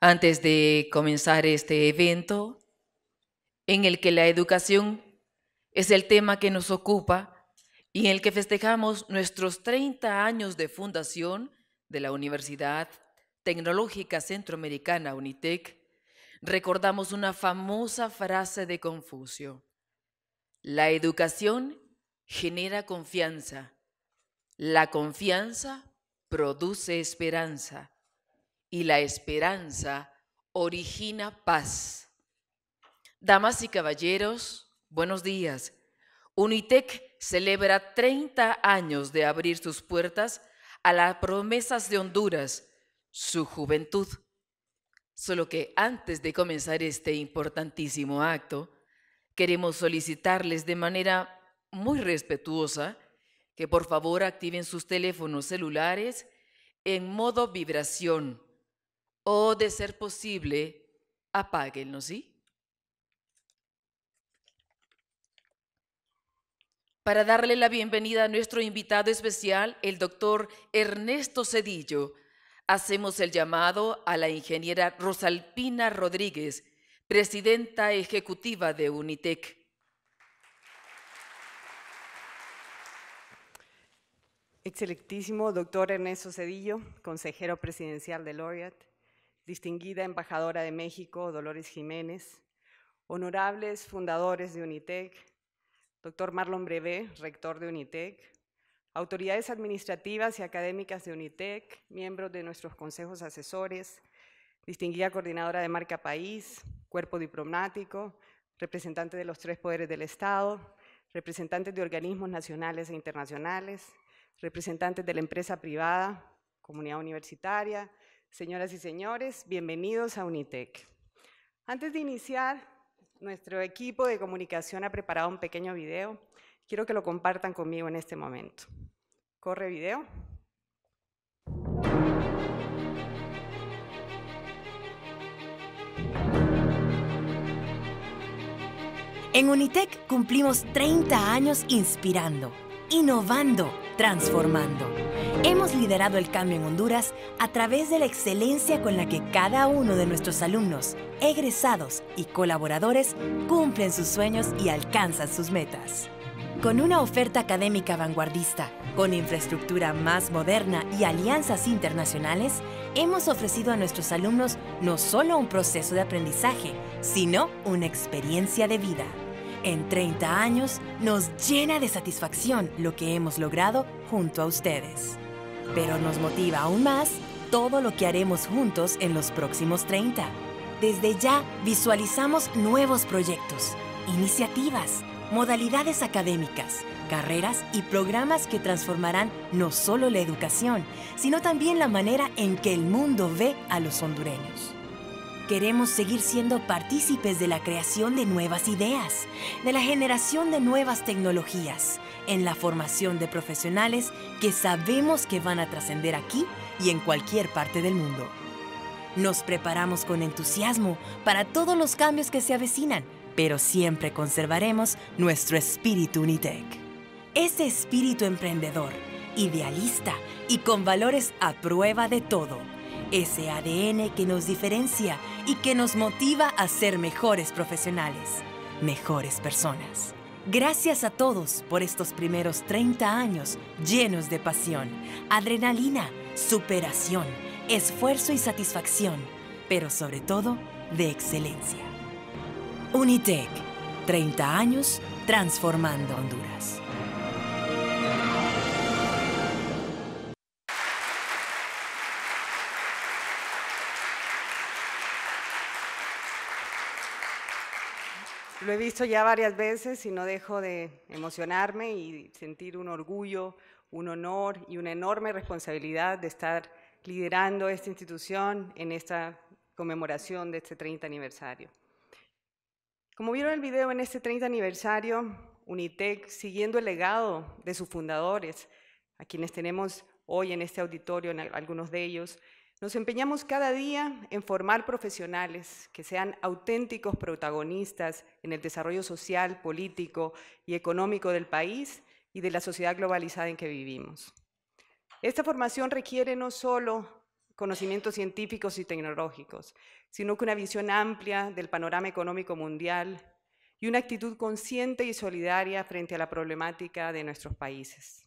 Antes de comenzar este evento, en el que la educación es el tema que nos ocupa y en el que festejamos nuestros 30 años de fundación de la Universidad Tecnológica Centroamericana UNITEC, recordamos una famosa frase de Confucio. La educación genera confianza. La confianza produce esperanza y la esperanza origina paz. Damas y caballeros, buenos días. Unitec celebra 30 años de abrir sus puertas a las promesas de Honduras, su juventud. Solo que antes de comenzar este importantísimo acto, queremos solicitarles de manera muy respetuosa que por favor activen sus teléfonos celulares en modo vibración o, de ser posible, apáguenlo, ¿sí? Para darle la bienvenida a nuestro invitado especial, el doctor Ernesto Cedillo, hacemos el llamado a la ingeniera Rosalpina Rodríguez, presidenta ejecutiva de UNITEC. Excelentísimo doctor Ernesto Cedillo, consejero presidencial de Laureate, distinguida embajadora de México, Dolores Jiménez, honorables fundadores de UNITEC, doctor Marlon Brevé, rector de UNITEC, autoridades administrativas y académicas de UNITEC, miembros de nuestros consejos asesores, distinguida coordinadora de Marca País, cuerpo diplomático, representante de los tres poderes del Estado, representantes de organismos nacionales e internacionales, representantes de la empresa privada, comunidad universitaria, Señoras y señores, bienvenidos a Unitec. Antes de iniciar, nuestro equipo de comunicación ha preparado un pequeño video. Quiero que lo compartan conmigo en este momento. Corre video. En Unitec cumplimos 30 años inspirando, innovando, transformando. Hemos liderado el cambio en Honduras a través de la excelencia con la que cada uno de nuestros alumnos, egresados y colaboradores cumplen sus sueños y alcanzan sus metas. Con una oferta académica vanguardista, con infraestructura más moderna y alianzas internacionales, hemos ofrecido a nuestros alumnos no solo un proceso de aprendizaje, sino una experiencia de vida. En 30 años nos llena de satisfacción lo que hemos logrado junto a ustedes. Pero nos motiva aún más todo lo que haremos juntos en los próximos 30. Desde ya visualizamos nuevos proyectos, iniciativas, modalidades académicas, carreras y programas que transformarán no solo la educación, sino también la manera en que el mundo ve a los hondureños. Queremos seguir siendo partícipes de la creación de nuevas ideas, de la generación de nuevas tecnologías, en la formación de profesionales que sabemos que van a trascender aquí y en cualquier parte del mundo. Nos preparamos con entusiasmo para todos los cambios que se avecinan, pero siempre conservaremos nuestro espíritu Unitec. Ese espíritu emprendedor, idealista y con valores a prueba de todo ese ADN que nos diferencia y que nos motiva a ser mejores profesionales, mejores personas. Gracias a todos por estos primeros 30 años llenos de pasión, adrenalina, superación, esfuerzo y satisfacción, pero sobre todo de excelencia. Unitec, 30 años transformando Honduras. lo he visto ya varias veces y no dejo de emocionarme y sentir un orgullo, un honor y una enorme responsabilidad de estar liderando esta institución en esta conmemoración de este 30 aniversario. Como vieron el video, en este 30 aniversario, UNITEC, siguiendo el legado de sus fundadores, a quienes tenemos hoy en este auditorio, algunos de ellos, nos empeñamos cada día en formar profesionales que sean auténticos protagonistas en el desarrollo social, político y económico del país y de la sociedad globalizada en que vivimos. Esta formación requiere no solo conocimientos científicos y tecnológicos, sino que una visión amplia del panorama económico mundial y una actitud consciente y solidaria frente a la problemática de nuestros países.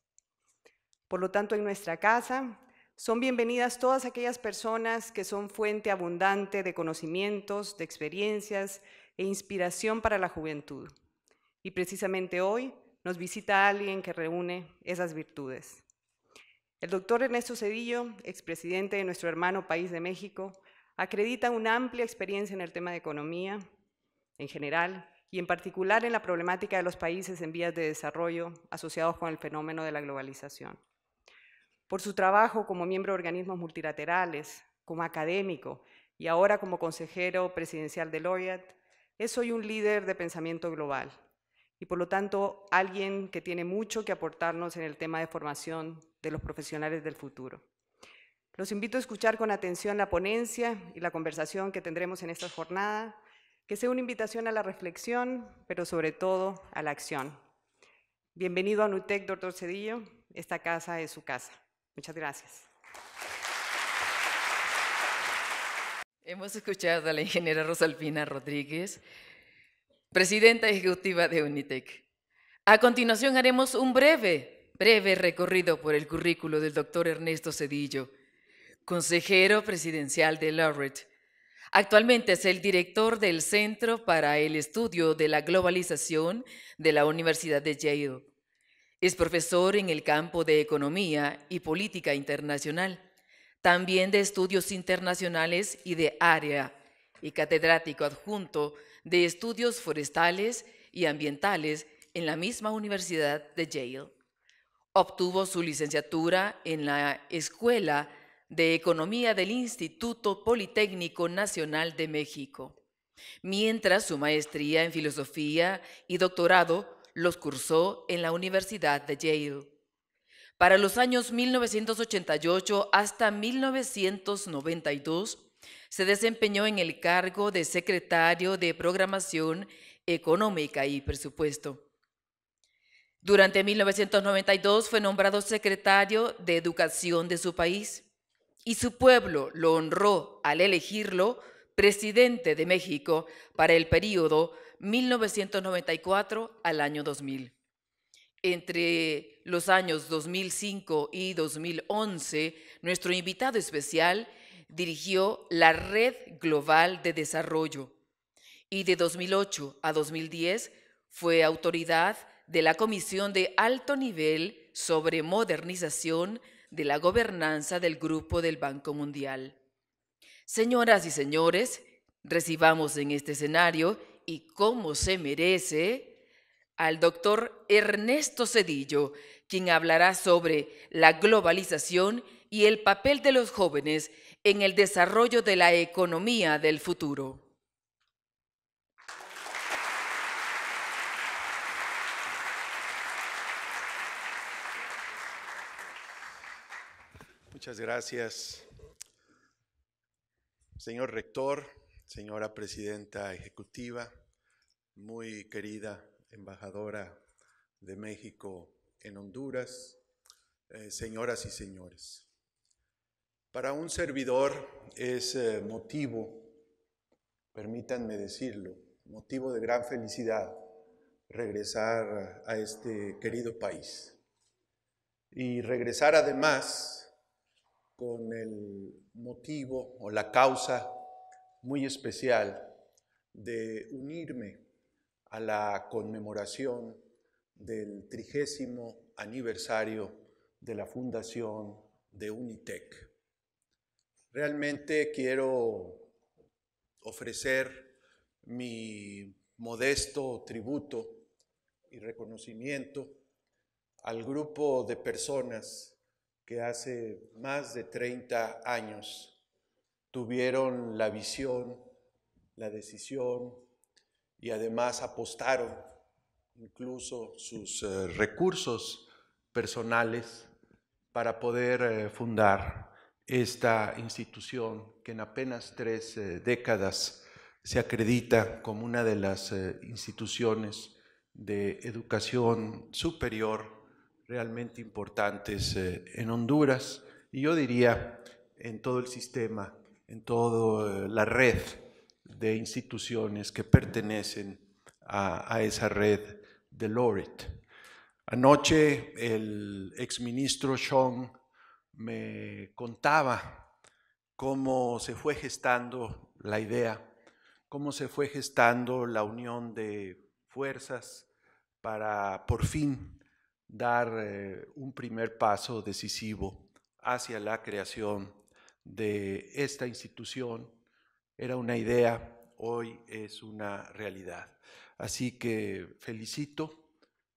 Por lo tanto, en nuestra casa son bienvenidas todas aquellas personas que son fuente abundante de conocimientos, de experiencias e inspiración para la juventud. Y precisamente hoy nos visita alguien que reúne esas virtudes. El doctor Ernesto Cedillo, expresidente de nuestro hermano país de México, acredita una amplia experiencia en el tema de economía en general y en particular en la problemática de los países en vías de desarrollo asociados con el fenómeno de la globalización por su trabajo como miembro de organismos multilaterales, como académico y ahora como consejero presidencial de Laureate, es hoy un líder de pensamiento global y por lo tanto alguien que tiene mucho que aportarnos en el tema de formación de los profesionales del futuro. Los invito a escuchar con atención la ponencia y la conversación que tendremos en esta jornada, que sea una invitación a la reflexión, pero sobre todo a la acción. Bienvenido a NUTEC, doctor Cedillo, esta casa es su casa. Muchas gracias. Hemos escuchado a la ingeniera Rosalpina Rodríguez, presidenta ejecutiva de UNITEC. A continuación haremos un breve, breve recorrido por el currículo del doctor Ernesto Cedillo, consejero presidencial de Laureate. Actualmente es el director del Centro para el Estudio de la Globalización de la Universidad de Yale. Es profesor en el campo de Economía y Política Internacional, también de Estudios Internacionales y de Área, y catedrático adjunto de Estudios Forestales y Ambientales en la misma Universidad de Yale. Obtuvo su licenciatura en la Escuela de Economía del Instituto Politécnico Nacional de México, mientras su maestría en Filosofía y doctorado los cursó en la Universidad de Yale. Para los años 1988 hasta 1992, se desempeñó en el cargo de secretario de Programación Económica y Presupuesto. Durante 1992 fue nombrado secretario de Educación de su país y su pueblo lo honró al elegirlo presidente de México para el periodo 1994 al año 2000. Entre los años 2005 y 2011, nuestro invitado especial dirigió la Red Global de Desarrollo y de 2008 a 2010 fue autoridad de la Comisión de Alto Nivel sobre Modernización de la Gobernanza del Grupo del Banco Mundial. Señoras y señores, recibamos en este escenario y cómo se merece al doctor Ernesto Cedillo, quien hablará sobre la globalización y el papel de los jóvenes en el desarrollo de la economía del futuro. Muchas gracias, señor rector, señora presidenta ejecutiva, muy querida embajadora de México en Honduras, eh, señoras y señores. Para un servidor es eh, motivo, permítanme decirlo, motivo de gran felicidad regresar a este querido país. Y regresar además con el motivo o la causa muy especial de unirme a la conmemoración del trigésimo aniversario de la fundación de Unitec. Realmente quiero ofrecer mi modesto tributo y reconocimiento al grupo de personas que hace más de 30 años tuvieron la visión, la decisión y además apostaron incluso sus eh, recursos personales para poder eh, fundar esta institución que en apenas tres eh, décadas se acredita como una de las instituciones de educación superior realmente importantes en Honduras y yo diría en todo el sistema en toda eh, la red de instituciones que pertenecen a, esa red de Lorit. Anoche el exministro Sean me contaba cómo se fue gestando la idea, cómo se fue gestando la unión de fuerzas para por fin dar eh, un primer paso decisivo hacia la creación de esta institución era una idea, hoy es una realidad. Así que felicito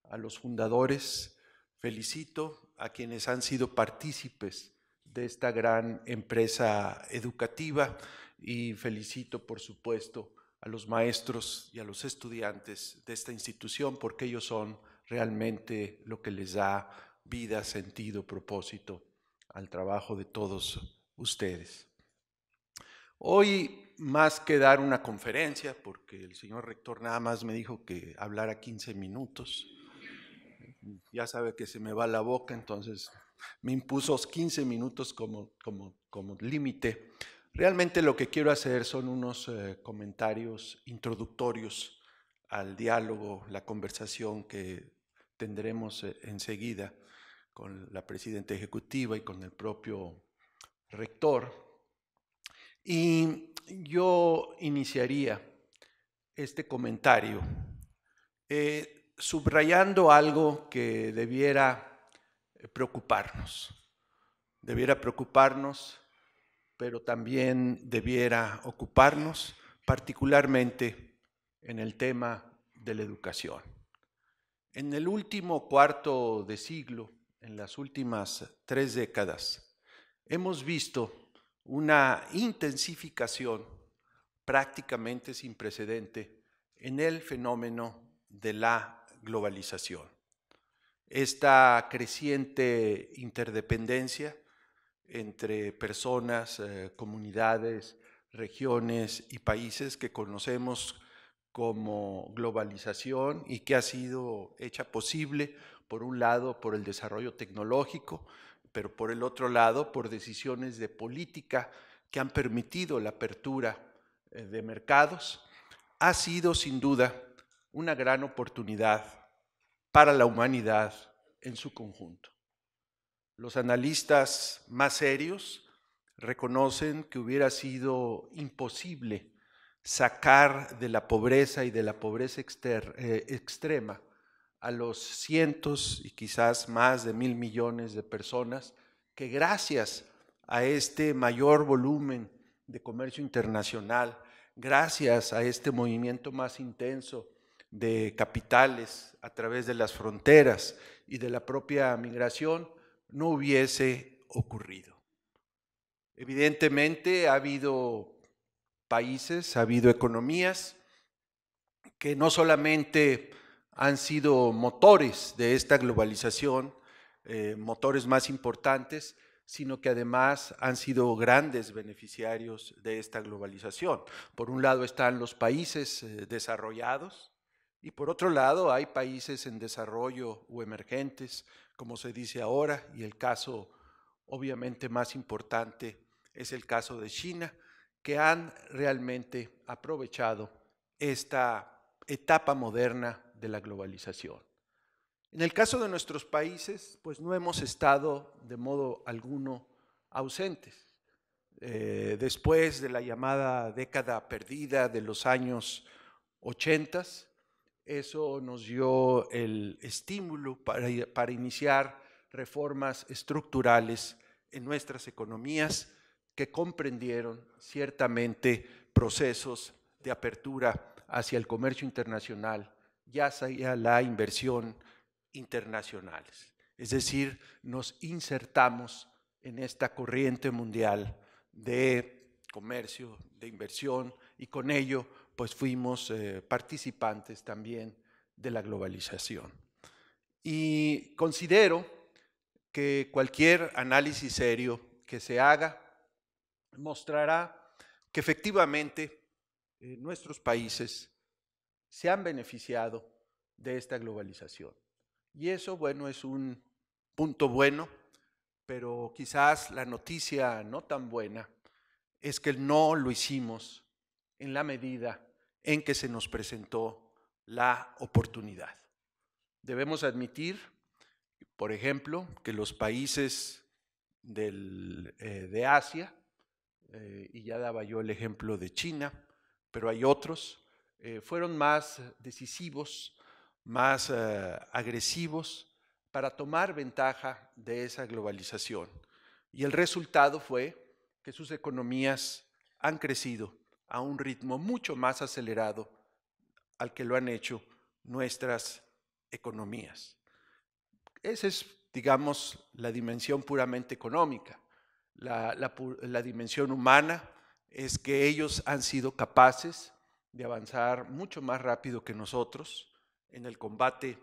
a los fundadores, felicito a quienes han sido partícipes de esta gran empresa educativa y felicito, por supuesto, a los maestros y a los estudiantes de esta institución porque ellos son realmente lo que les da vida, sentido, propósito al trabajo de todos ustedes. Hoy, más que dar una conferencia, porque el señor rector nada más me dijo que hablara 15 minutos, ya sabe que se me va la boca, entonces me impuso 15 minutos como, como, como límite. Realmente lo que quiero hacer son unos eh, comentarios introductorios al diálogo, la conversación que tendremos eh, enseguida con la presidenta ejecutiva y con el propio rector. Y yo iniciaría este comentario eh, subrayando algo que debiera preocuparnos, debiera preocuparnos, pero también debiera ocuparnos particularmente en el tema de la educación. En el último cuarto de siglo, en las últimas tres décadas, hemos visto una intensificación prácticamente sin precedente en el fenómeno de la globalización. Esta creciente interdependencia entre personas, eh, comunidades, regiones y países que conocemos como globalización y que ha sido hecha posible, por un lado, por el desarrollo tecnológico, pero por el otro lado, por decisiones de política que han permitido la apertura eh, de mercados, ha sido sin duda una gran oportunidad para la humanidad en su conjunto. Los analistas más serios reconocen que hubiera sido imposible sacar de la pobreza y de la pobreza eh, extrema a los cientos y quizás más de mil millones de personas que gracias a este mayor volumen de comercio internacional, gracias a este movimiento más intenso de capitales a través de las fronteras y de la propia migración, no hubiese ocurrido. Evidentemente ha habido países, ha habido economías que no solamente han sido motores de esta globalización, eh, motores más importantes, sino que además han sido grandes beneficiarios de esta globalización. Por un lado están los países eh, desarrollados y por otro lado hay países en desarrollo o emergentes, como se dice ahora, y el caso obviamente más importante es el caso de China, que han realmente aprovechado esta etapa moderna de la globalización. En el caso de nuestros países, pues no hemos estado de modo alguno ausentes. Eh, después de la llamada década perdida de los años 80, eso nos dio el estímulo para, para iniciar reformas estructurales en nuestras economías que comprendieron ciertamente procesos de apertura hacia el comercio internacional ya sea la inversión internacional, Es decir, nos insertamos en esta corriente mundial de comercio, de inversión, y con ello pues fuimos eh, participantes también de la globalización. Y considero que cualquier análisis serio que se haga mostrará que efectivamente eh, nuestros países se han beneficiado de esta globalización. Y eso, bueno, es un punto bueno, pero quizás la noticia no tan buena es que no lo hicimos en la medida en que se nos presentó la oportunidad. Debemos admitir, por ejemplo, que los países eh, de Asia, eh, y ya daba yo el ejemplo de China, pero hay otros, eh, fueron más decisivos, más eh, agresivos para tomar ventaja de esa globalización. Y el resultado fue que sus economías han crecido a un ritmo mucho más acelerado al que lo han hecho nuestras economías. Esa es, digamos, la dimensión puramente económica. la dimensión humana es que ellos han sido capaces de avanzar mucho más rápido que nosotros en el combate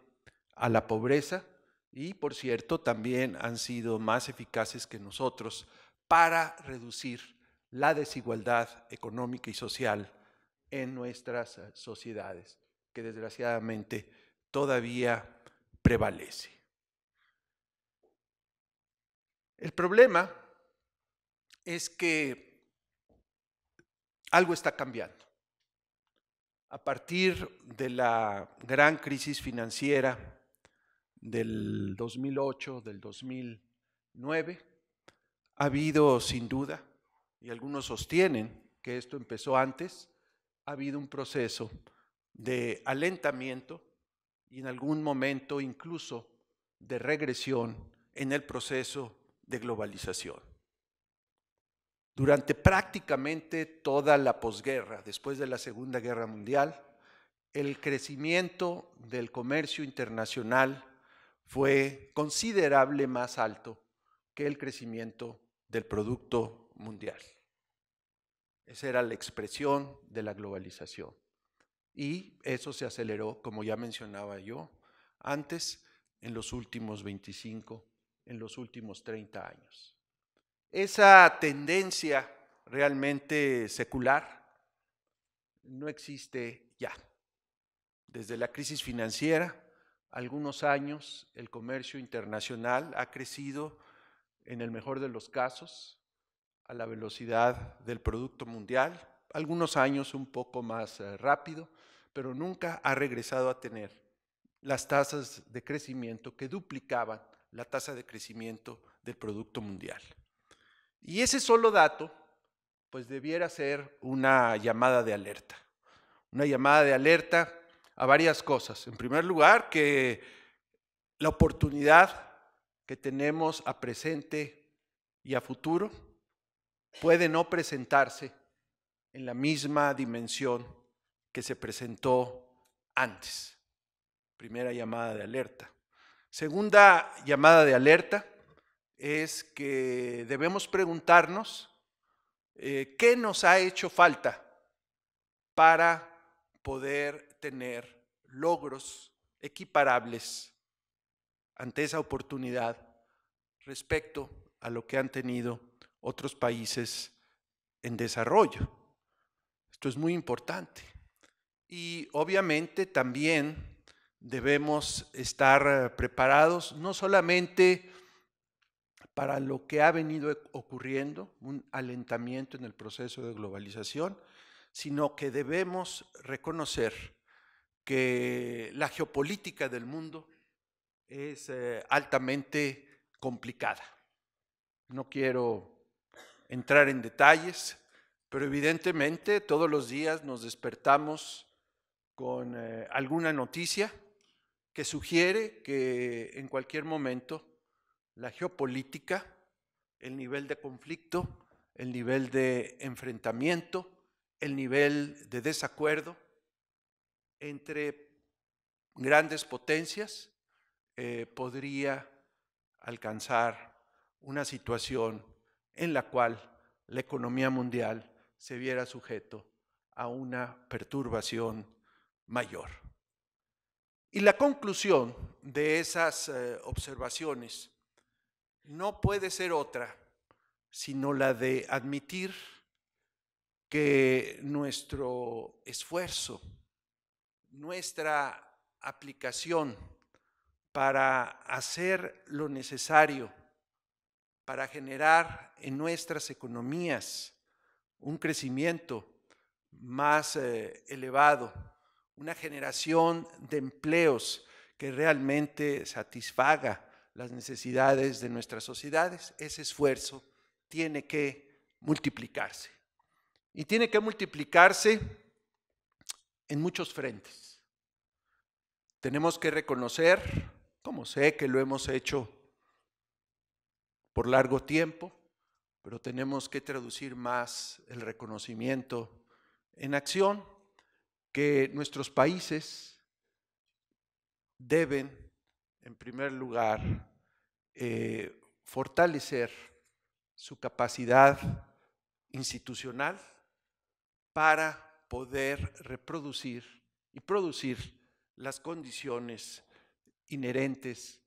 a la pobreza y, por cierto, también han sido más eficaces que nosotros para reducir la desigualdad económica y social en nuestras eh, sociedades, que desgraciadamente todavía prevalece. El problema es que algo está cambiando a partir de la gran crisis financiera del 2008, del 2009, ha habido sin duda, y algunos sostienen que esto empezó antes, ha habido un proceso de alentamiento y en algún momento incluso de regresión en el proceso de globalización. Durante prácticamente toda la posguerra, después de la Segunda Guerra Mundial, el crecimiento del comercio internacional fue considerable más alto que el crecimiento del Producto Mundial. Esa era la expresión de la globalización. Y eso se aceleró, como ya mencionaba yo antes, en los últimos 25, en los últimos 30 años esa tendencia realmente secular no existe ya. Desde la crisis financiera, algunos años, el comercio internacional ha crecido en el mejor de los casos a la velocidad del Producto Mundial, algunos años un poco más eh, rápido, pero nunca ha regresado a tener las tasas de crecimiento que duplicaban la tasa de crecimiento del Producto Mundial. Y ese solo dato, pues debiera ser una llamada de alerta. Una llamada de alerta a varias cosas. En primer lugar, que la oportunidad que tenemos a presente y a futuro puede no presentarse en la misma dimensión que se presentó antes. Primera llamada de alerta. Segunda llamada de alerta, es que debemos preguntarnos eh, qué nos ha hecho falta para poder tener logros equiparables ante esa oportunidad respecto a lo que han tenido otros países en desarrollo. Esto es muy importante. Y obviamente también debemos estar eh, preparados no solamente para lo que ha venido e, ocurriendo, un alentamiento en el proceso de globalización, sino que debemos reconocer que la geopolítica del mundo es eh, altamente complicada. No quiero entrar en detalles, pero evidentemente todos los días nos despertamos con eh, alguna noticia que sugiere que en cualquier momento la geopolítica, el nivel de conflicto, el nivel de enfrentamiento, el nivel de desacuerdo entre grandes potencias eh, podría alcanzar una situación en la cual la economía mundial se viera sujeto a una perturbación mayor. Y la conclusión de esas eh, observaciones no puede ser otra sino la de admitir que nuestro esfuerzo, nuestra aplicación para hacer lo necesario para generar en nuestras economías un crecimiento más eh, elevado, una generación de empleos que realmente satisfaga las necesidades de nuestras sociedades, ese esfuerzo tiene que multiplicarse. Y tiene que multiplicarse en muchos frentes. Tenemos que reconocer, como sé que lo hemos hecho por largo tiempo, pero tenemos que traducir más el reconocimiento en acción que nuestros países deben, en primer lugar, eh, fortalecer su capacidad institucional para poder reproducir y producir las condiciones inherentes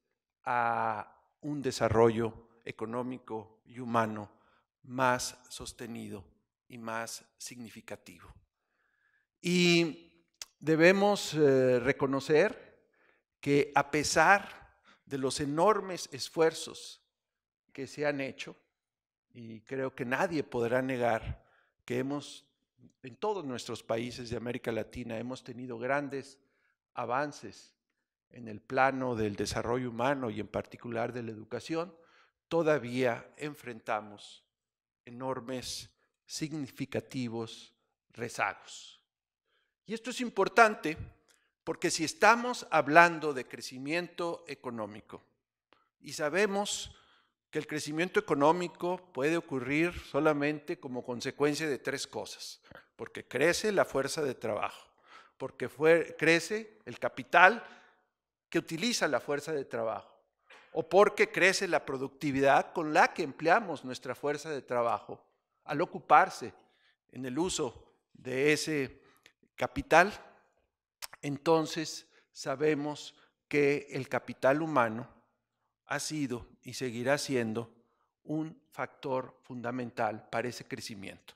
a un desarrollo económico y humano más sostenido y más significativo. Y debemos eh, reconocer que a pesar de los enormes esfuerzos que se han hecho, y creo que nadie podrá negar que hemos, en todos nuestros países de América Latina, hemos tenido grandes avances en el plano del desarrollo humano y en particular de la educación, todavía enfrentamos enormes, significativos rezagos. Y esto es importante porque si estamos hablando de crecimiento económico y sabemos que el crecimiento económico puede ocurrir solamente como consecuencia de tres cosas, porque crece la fuerza de trabajo, porque crece el capital que utiliza la fuerza de trabajo, o porque crece la productividad con la que empleamos nuestra fuerza de trabajo al ocuparse en el uso de ese capital entonces sabemos que el capital humano ha sido y seguirá siendo un factor fundamental para ese crecimiento.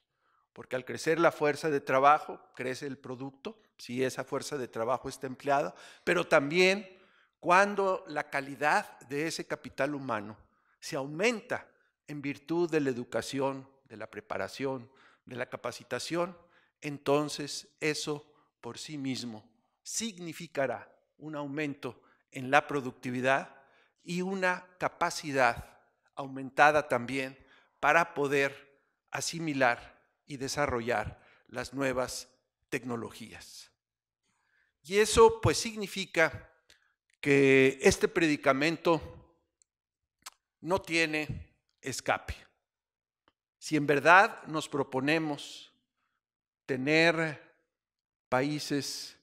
Porque al crecer la fuerza de trabajo, crece el producto, si esa fuerza de trabajo está empleada, pero también cuando la calidad de ese capital humano se aumenta en virtud de la educación, de la preparación, de la capacitación, entonces eso por sí mismo significará un aumento en la productividad y una capacidad aumentada también para poder asimilar y desarrollar las nuevas tecnologías. Y eso pues significa que este predicamento no tiene escape. Si en verdad nos proponemos tener países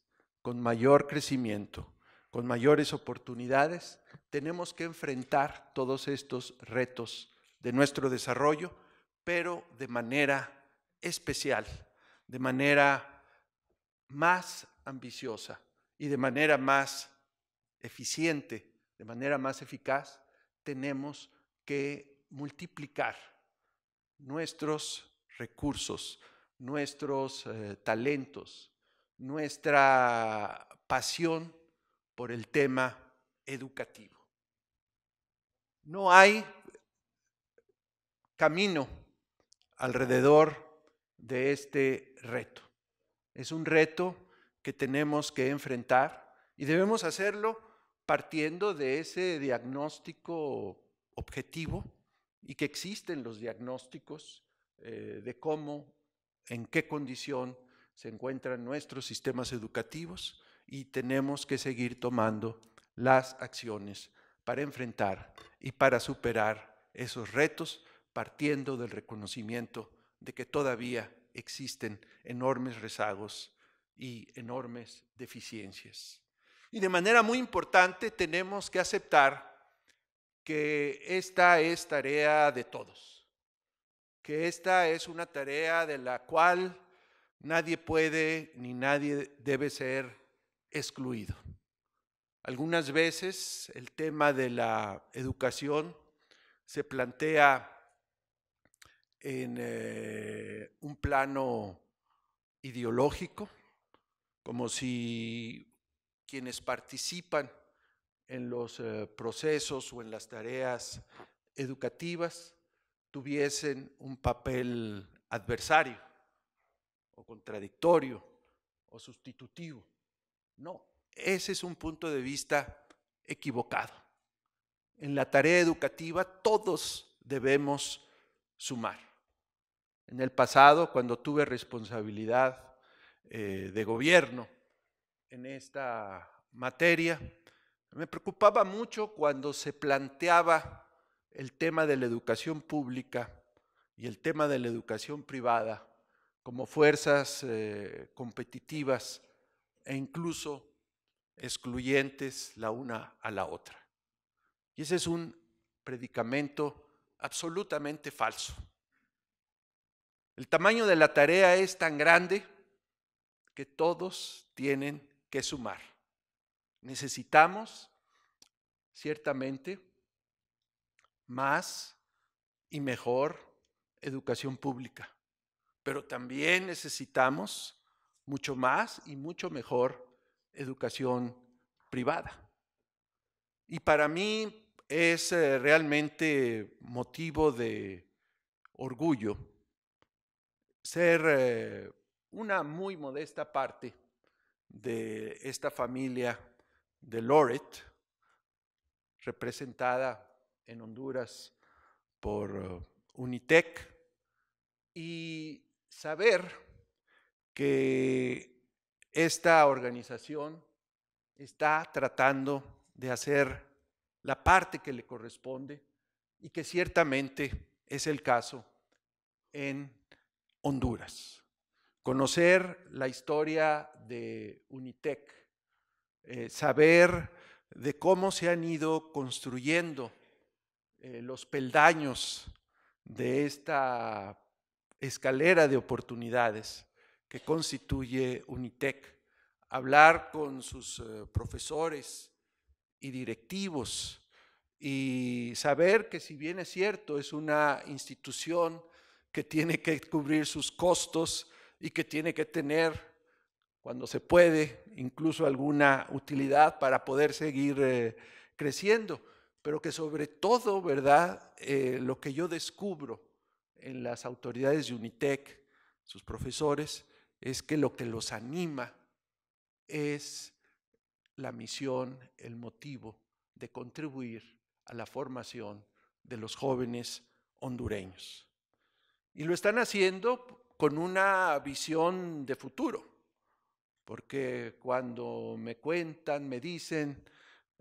con mayor crecimiento, con mayores oportunidades, tenemos que enfrentar todos estos retos de nuestro desarrollo, pero de manera especial, de manera más ambiciosa y de manera más eficiente, de manera más eficaz, tenemos que multiplicar nuestros recursos, nuestros eh, talentos, nuestra pasión por el tema educativo. No hay camino alrededor de este reto. Es un reto que tenemos que enfrentar y debemos hacerlo partiendo de ese diagnóstico objetivo y que existen los diagnósticos eh, de cómo, en qué condición se encuentran nuestros sistemas educativos y tenemos que seguir tomando las acciones para enfrentar y para superar esos retos partiendo del reconocimiento de que todavía existen enormes rezagos y enormes deficiencias. Y de manera muy importante tenemos que aceptar que esta es tarea de todos, que esta es una tarea de la cual nadie puede ni nadie debe ser excluido. Algunas veces el tema de la educación se plantea en eh, un plano ideológico, como si quienes participan en los eh, procesos o en las tareas educativas tuviesen un papel adversario o contradictorio o sustitutivo. No, ese es un punto de vista equivocado. En la tarea educativa todos debemos sumar. En el pasado, cuando tuve responsabilidad eh, de gobierno en esta materia, me preocupaba mucho cuando se planteaba el tema de la educación pública y el tema de la educación privada como fuerzas eh, competitivas e incluso excluyentes la una a la otra. Y ese es un predicamento absolutamente falso. El tamaño de la tarea es tan grande que todos tienen que sumar. Necesitamos, ciertamente, más y mejor educación pública pero también necesitamos mucho más y mucho mejor educación privada. Y para mí es eh, realmente motivo de orgullo ser eh, una muy modesta parte de esta familia de Loret, representada en Honduras por eh, Unitec, y saber que esta organización está tratando de hacer la parte que le corresponde y que ciertamente es el caso en Honduras. Conocer la historia de Unitec, eh, saber de cómo se han ido construyendo eh, los peldaños de esta escalera de oportunidades que constituye UNITEC, hablar con sus eh, profesores y directivos y saber que si bien es cierto, es una institución que tiene que cubrir sus costos y que tiene que tener cuando se puede, incluso alguna utilidad para poder seguir eh, creciendo, pero que sobre todo, ¿verdad? Eh, lo que yo descubro en las autoridades de UNITEC, sus profesores, es que lo que los anima es la misión, el motivo de contribuir a la formación de los jóvenes hondureños. Y lo están haciendo con una visión de futuro, porque cuando me cuentan, me dicen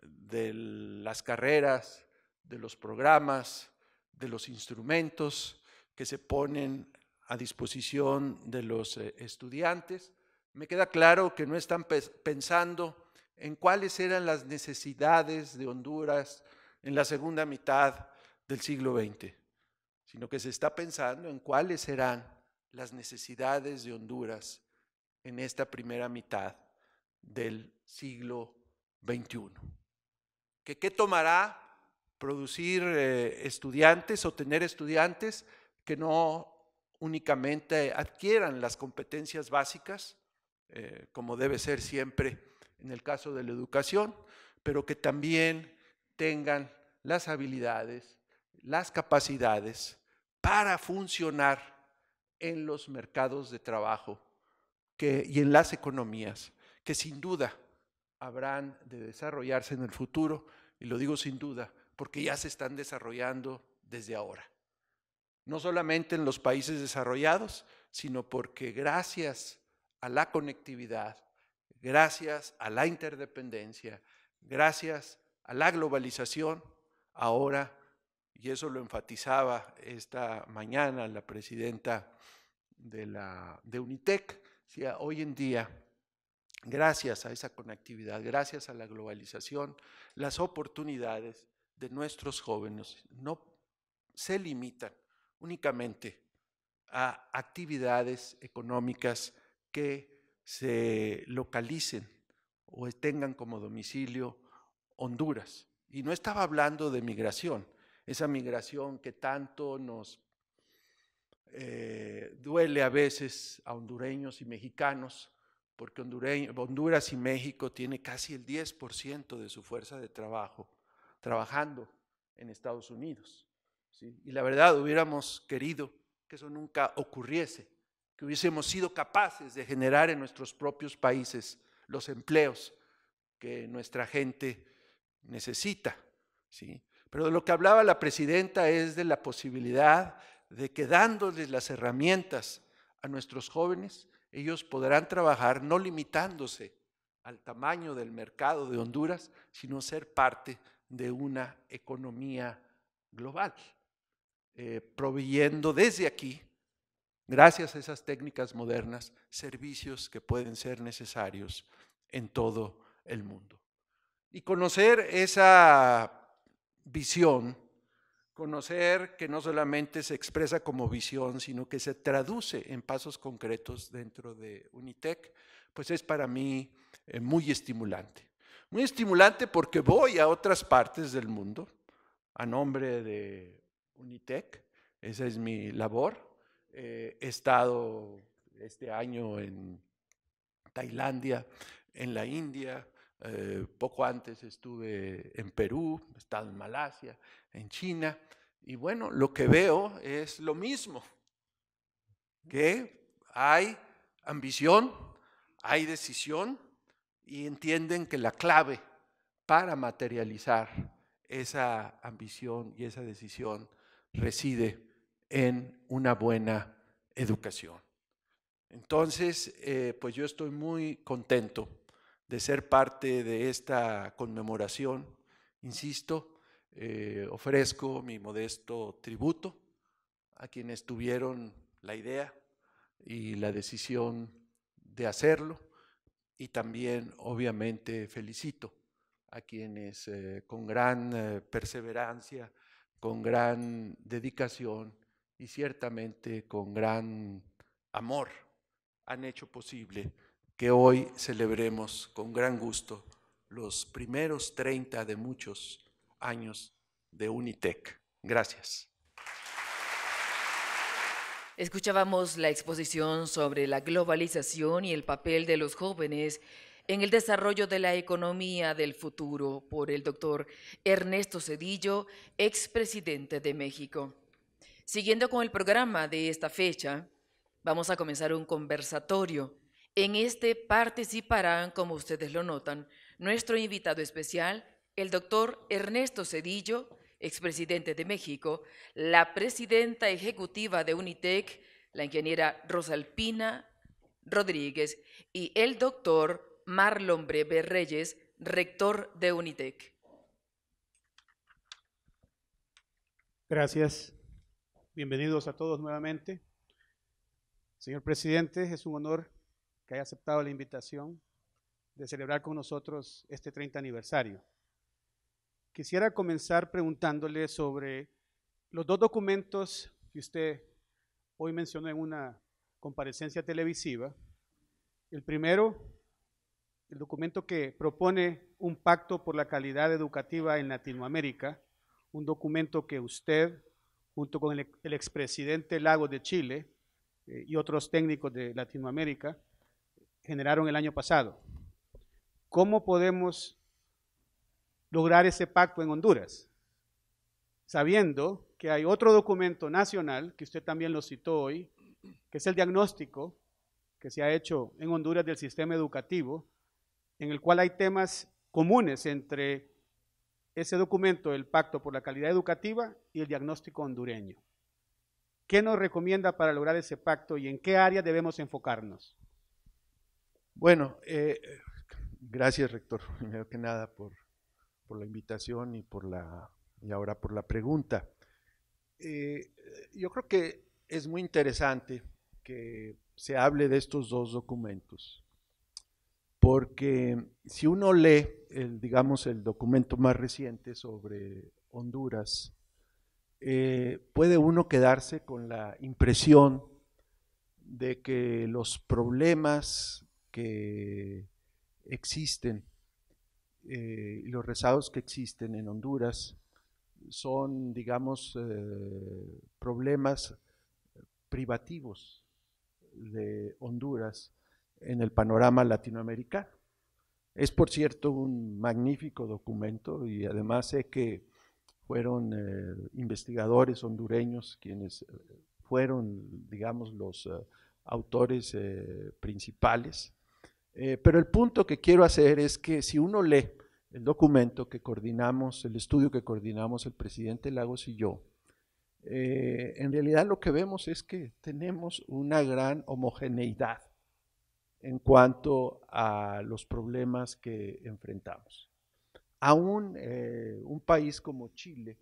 de las carreras, de los programas, de los instrumentos, que se ponen a disposición de los eh, estudiantes. Me queda claro que no están pensando en cuáles eran las necesidades de Honduras en la segunda mitad del siglo XX, sino que se está pensando en cuáles serán las necesidades de Honduras en esta primera mitad del siglo XXI. ¿Que ¿Qué tomará producir eh, estudiantes o tener estudiantes que no únicamente adquieran las competencias básicas, eh, como debe ser siempre en el caso de la educación, pero que también tengan las habilidades, las capacidades para funcionar en los mercados de trabajo y en las economías, que sin duda habrán de desarrollarse en el futuro, y lo digo sin duda, porque ya se están desarrollando desde ahora no solamente en los países desarrollados, sino porque gracias a la conectividad, gracias a la interdependencia, gracias a la globalización, ahora, y eso lo enfatizaba esta mañana la presidenta de, la, de UNITEC, hoy en día, gracias a esa conectividad, gracias a la globalización, las oportunidades de nuestros jóvenes no se limitan únicamente a actividades económicas que se localicen o tengan como domicilio Honduras. Y no estaba hablando de migración, esa migración que tanto nos eh, duele a veces a hondureños y mexicanos, porque Honduras y México tiene casi el 10% de su fuerza de trabajo trabajando en Estados Unidos. Y la verdad, hubiéramos querido que eso nunca ocurriese, que hubiésemos sido capaces de generar en nuestros propios países los empleos que nuestra gente necesita. ¿sí? Pero de lo que hablaba la presidenta es de la posibilidad de que dándoles las herramientas a nuestros jóvenes, ellos podrán trabajar no limitándose al tamaño del mercado de Honduras, sino ser parte de una economía global eh, proveyendo desde aquí, gracias a esas técnicas modernas, servicios que pueden ser necesarios en todo el mundo. Y conocer esa visión, conocer que no solamente se expresa como visión, sino que se traduce en pasos concretos dentro de Unitec, pues es para mí eh, muy estimulante. Muy estimulante porque voy a otras partes del mundo a nombre de Unitec, esa es mi labor. Eh, he estado este año en Tailandia, en la India, eh, poco antes estuve en Perú, he estado en Malasia, en China, y bueno, lo que veo es lo mismo, que hay ambición, hay decisión y entienden que la clave para materializar esa ambición y esa decisión reside en una buena educación. Entonces, eh, pues yo estoy muy contento de ser parte de esta conmemoración. Insisto, eh, ofrezco mi modesto tributo a quienes tuvieron la idea y la decisión de hacerlo y también obviamente felicito a quienes eh, con gran perseverancia con gran dedicación y ciertamente con gran amor han hecho posible que hoy celebremos con gran gusto los primeros 30 de muchos años de Unitec. Gracias. Escuchábamos la exposición sobre la globalización y el papel de los jóvenes en el desarrollo de la economía del futuro por el doctor Ernesto Cedillo, expresidente de México. Siguiendo con el programa de esta fecha, vamos a comenzar un conversatorio. En este participarán, como ustedes lo notan, nuestro invitado especial, el doctor Ernesto Cedillo, expresidente de México, la presidenta ejecutiva de UNITEC, la ingeniera Rosalpina Rodríguez, y el doctor Marlon Breve Reyes, rector de UNITEC. Gracias. Bienvenidos a todos nuevamente. Señor presidente, es un honor que haya aceptado la invitación de celebrar con nosotros este 30 aniversario. Quisiera comenzar preguntándole sobre los dos documentos que usted hoy mencionó en una comparecencia televisiva. El primero el documento que propone un pacto por la calidad educativa en Latinoamérica, un documento que usted, junto con el, expresidente Lago de Chile eh, y otros técnicos de Latinoamérica, generaron el año pasado. ¿Cómo podemos lograr ese pacto en Honduras? Sabiendo que hay otro documento nacional, que usted también lo citó hoy, que es el diagnóstico que se ha hecho en Honduras del sistema educativo, en el cual hay temas comunes entre ese documento, el Pacto por la Calidad Educativa y el diagnóstico hondureño. ¿Qué nos recomienda para lograr ese pacto y en qué área debemos enfocarnos? Bueno, eh, gracias, rector, primero que nada por, la invitación y, por la, ahora por la pregunta. Eh, yo creo que es muy interesante que se hable de estos dos documentos, porque si uno lee, el, digamos, el documento más reciente sobre Honduras, eh, puede uno quedarse con la impresión de que los problemas que existen eh, los rezados que existen en Honduras son, digamos, eh, problemas privativos de Honduras en el panorama latinoamericano. Es, por cierto, un magnífico documento y además sé que fueron eh, investigadores hondureños quienes eh, fueron, digamos, los eh, autores principales. pero el punto que quiero hacer es que si uno lee el documento que coordinamos, el estudio que coordinamos el presidente Lagos y yo, en realidad lo que vemos es que tenemos una gran homogeneidad en cuanto a los problemas que enfrentamos. Aún eh, un país como Chile,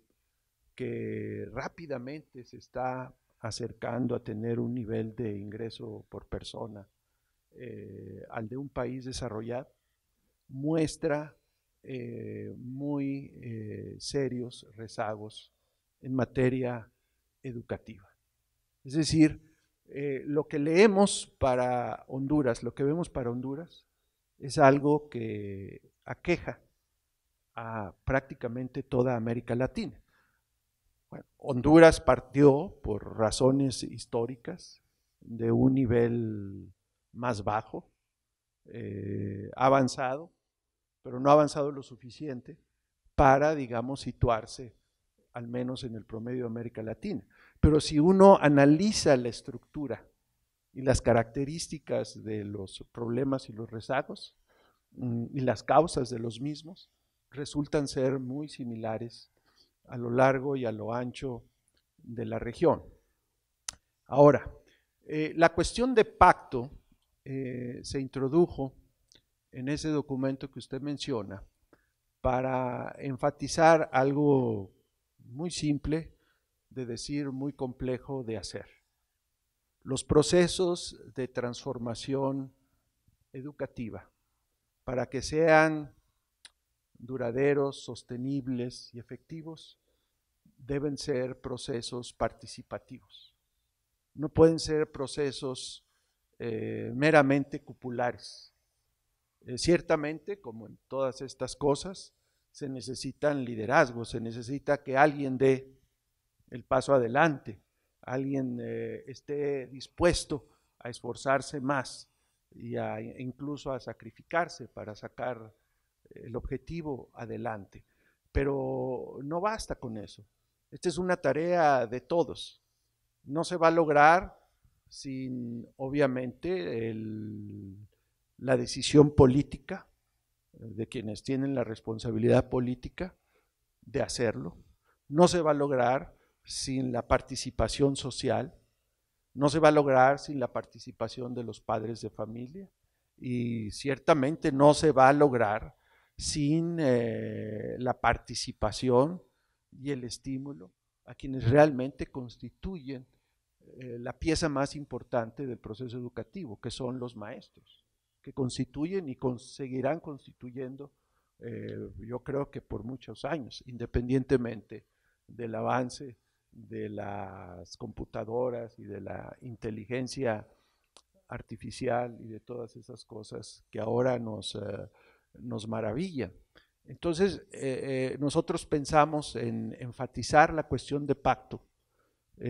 que rápidamente se está acercando a tener un nivel de ingreso por persona eh, al de un país desarrollado, muestra eh, muy serios rezagos en materia educativa. Es decir, eh, lo que leemos para Honduras, lo que vemos para Honduras, es algo que aqueja a prácticamente toda América Latina. Honduras partió por razones históricas de un nivel más bajo, eh, avanzado, pero no ha avanzado lo suficiente para, digamos, situarse al menos en el promedio de América Latina. Pero si uno analiza la estructura y las características de los problemas y los rezagos mm, y las causas de los mismos, resultan ser muy similares a lo largo y a lo ancho de la región. Ahora, eh, la cuestión de pacto eh, se introdujo en ese documento que usted menciona para enfatizar algo muy simple de decir muy complejo de hacer. Los procesos de transformación educativa para que sean duraderos, sostenibles y efectivos, deben ser procesos participativos. No pueden ser procesos eh, meramente cupulares. Eh, ciertamente, como en todas estas cosas, se necesitan liderazgos, se necesita que alguien dé el paso adelante, alguien eh, esté dispuesto a esforzarse más y a, incluso a sacrificarse para sacar el objetivo adelante. Pero no basta con eso. Esta es una tarea de todos. No se va a lograr sin, obviamente, la decisión política eh, de quienes tienen la responsabilidad política de hacerlo. No se va a lograr sin la participación social, no se va a lograr sin la participación de los padres de familia y ciertamente no se va a lograr sin eh, la participación y el estímulo a quienes realmente constituyen eh, la pieza más importante del proceso educativo, que son los maestros, que constituyen y conseguirán constituyendo, eh, yo creo que por muchos años, independientemente del avance de las computadoras y de la inteligencia artificial y de todas esas cosas que ahora nos, eh, nos maravilla. Entonces, eh, eh, nosotros pensamos en enfatizar la cuestión de pacto.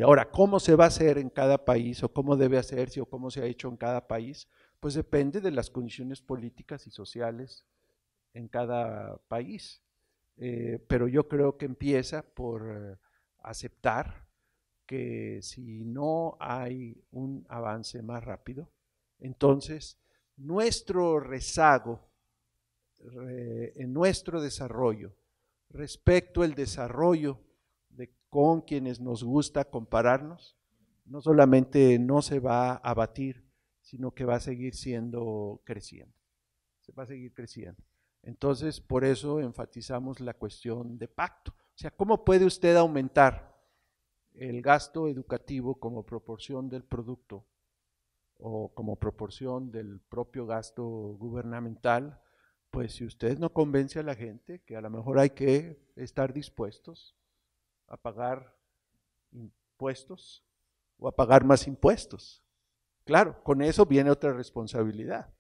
Ahora, ¿cómo se va a hacer en cada país o cómo debe hacerse o cómo se ha hecho en cada país? Pues depende de las condiciones políticas y sociales en cada país. pero yo creo que empieza por aceptar que si no hay un avance más rápido, entonces nuestro rezago en nuestro desarrollo respecto al desarrollo de con quienes nos gusta compararnos, no solamente no se va a abatir, sino que va a seguir siendo creciendo. Se va a seguir creciendo. Entonces, por eso enfatizamos la cuestión de pacto. O sea, ¿cómo puede usted aumentar el gasto educativo como proporción del producto o como proporción del propio gasto gubernamental? Pues si usted no convence a la gente, que a lo mejor hay que estar dispuestos a pagar impuestos o a pagar más impuestos. Claro, con eso viene otra responsabilidad,